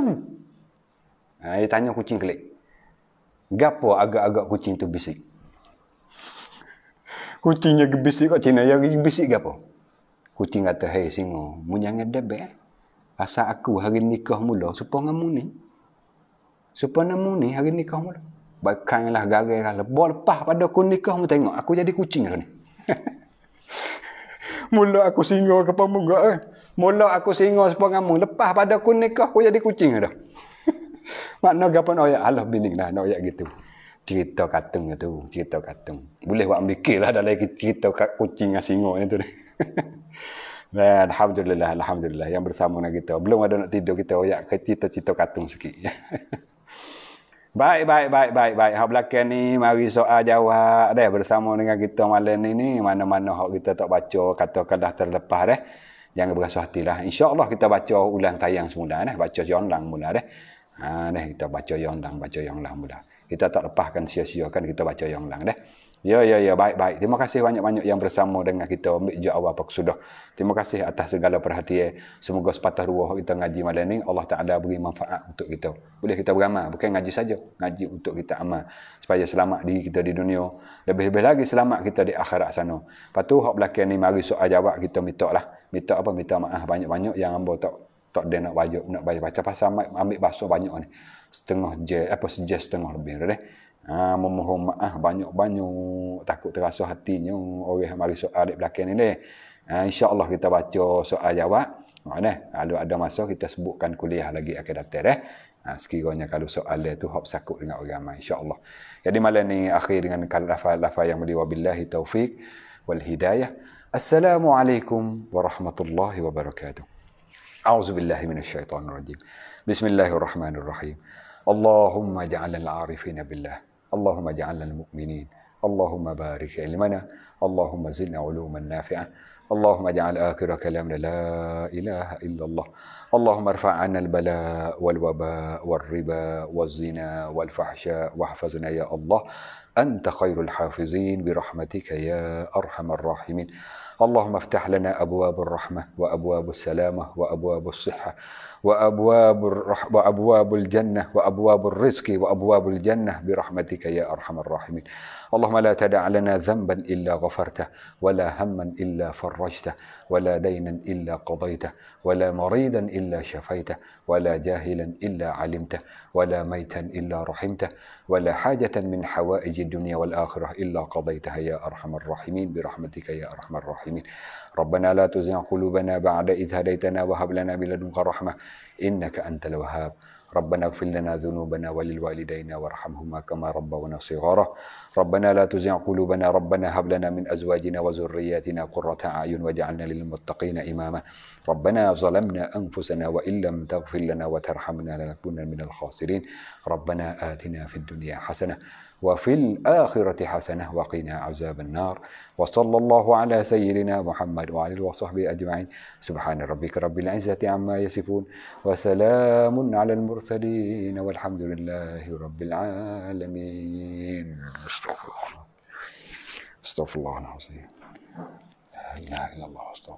Ha, dia tanya kucing kelik. Gapo agak-agak kucing tu bisik? Kucingnya gebisik kok Cina yang gebisik ke apa? Kucing kata, hei singa, mu jangan debek. Eh. Asa aku hari nikah mula, supaya ngamu ni. Supaya ngamu ni hari nikah mula. Bakanglah garai lah. Lepas lepas pada aku nikah, mu tengok. Aku jadi kucing lah ni. mula aku singo ke pemuga. Eh. Mula aku singo supaya ngamu. Lepas pada aku nikah, aku jadi kucing lah dah. Makna gapan oh ya Allah bini lah. Oh ya gitu cerita katung tu, cerita katung. Boleh buat mikirlah dalam lagi cerita kat kucing dengan singok ni tu. alhamdulillah, alhamdulillah yang bersama dengan kita. Belum ada nak tidur kita oyak ke cerita-cerita katung sikit. baik, baik, baik, baik, baik. Hak belakang ni mari soal jawab deh bersama dengan kita malam ni ni mana-mana hak kita tak baca katakan dah terlepas deh. Jangan berasa hatilah. Insya-Allah kita baca ulang tayang semula deh, baca yang lang mula deh. Ha deh kita baca yang lang baca jonglang mula. Deh kita tak lepaskan sia-siakan kita baca yang lang deh. Ya, ya, ya, baik, baik. Terima kasih banyak-banyak yang bersama dengan kita. Ambil je awal pak sudah. Terima kasih atas segala perhatian. Semoga sepatah ruah kita ngaji malam ini, Allah Ta'ala beri manfaat untuk kita. Boleh kita beramal. Bukan ngaji saja. Ngaji untuk kita amal. Supaya selamat diri kita di dunia. Lebih-lebih lagi selamat kita di akhirat sana. Lepas tu, hak belakang ni, mari soal jawab kita minta lah. Minta apa? Minta maaf banyak-banyak yang ambil tak. Tak ada nak wajib, nak baca pasal ambil basuh banyak ni setengah je apa sejak setengah lebih dah ha memohon maaf banyak-banyak takut terasa hatinya oleh mari soal di belakang ni deh ha insyaallah kita baca soal jawab Nah, deh. Kalau ada masa kita sebutkan kuliah lagi akan datang deh. Ha, sekiranya kalau soal dia tu hop sakut dengan agama insyaallah. Jadi malam ni akhir dengan lafaz-lafaz yang beri wabillahi taufik wal hidayah. Assalamualaikum warahmatullahi wabarakatuh. A'udzubillahi minasyaitonirrajim. rajim Bismillahirrahmanirrahim. اللهم اجعلنا العارفين بالله اللهم اجعلنا المؤمنين اللهم بارك علمنا اللهم زدنا علوما نافعة اللهم اجعل آخر كلامنا لا إله إلا الله اللهم ارفع عنا البلاء والوباء والربا والزنا والفحشاء واحفظنا يا الله أنت خير الحافظين برحمتك يا أرحم الراحمين اللهم افتح لنا ابواب الرحمه وابواب السلامه وابواب الصحه وابواب الرح... وابواب الجنه وابواب الرزق وابواب الجنه برحمتك يا ارحم الراحمين اللهم لا تدع لنا ذنبا إلا غفرته ولا هما إلا فرجته ولا دينا إلا قضيته ولا مريضا إلا شفيته ولا جاهلا إلا علمته ولا ميتا إلا رحمته ولا حاجة من حوائج الدنيا والآخرة إلا قضيتها يا أرحم الراحمين برحمتك يا أرحم الراحمين ربنا لا تزغ قلوبنا بعد إذ هديتنا وهب لنا من لدنك رحمة إنك أنت الوهاب ربنا اغفر لنا ذنوبنا وللوالدين وارحمهما كما ربونا صغارا ربنا لا تزغ قلوبنا ربنا هب لنا من أزواجنا وذرياتنا قرة أعين واجعلنا للمتقين إماما ربنا ظلمنا أنفسنا وإن لم تغفر لنا وترحمنا لنكونن من الخاسرين ربنا آتنا في الدنيا حسنة وفي الآخرة حسنة وقنا عذاب النار وصلى الله على سيدنا محمد وعلى وصحبه أجمعين سبحان ربك رب العزة عما يصفون وسلام على المرسلين والحمد لله رب العالمين استغفر الله استغفر الله العظيم لا إله إلا الله استغفر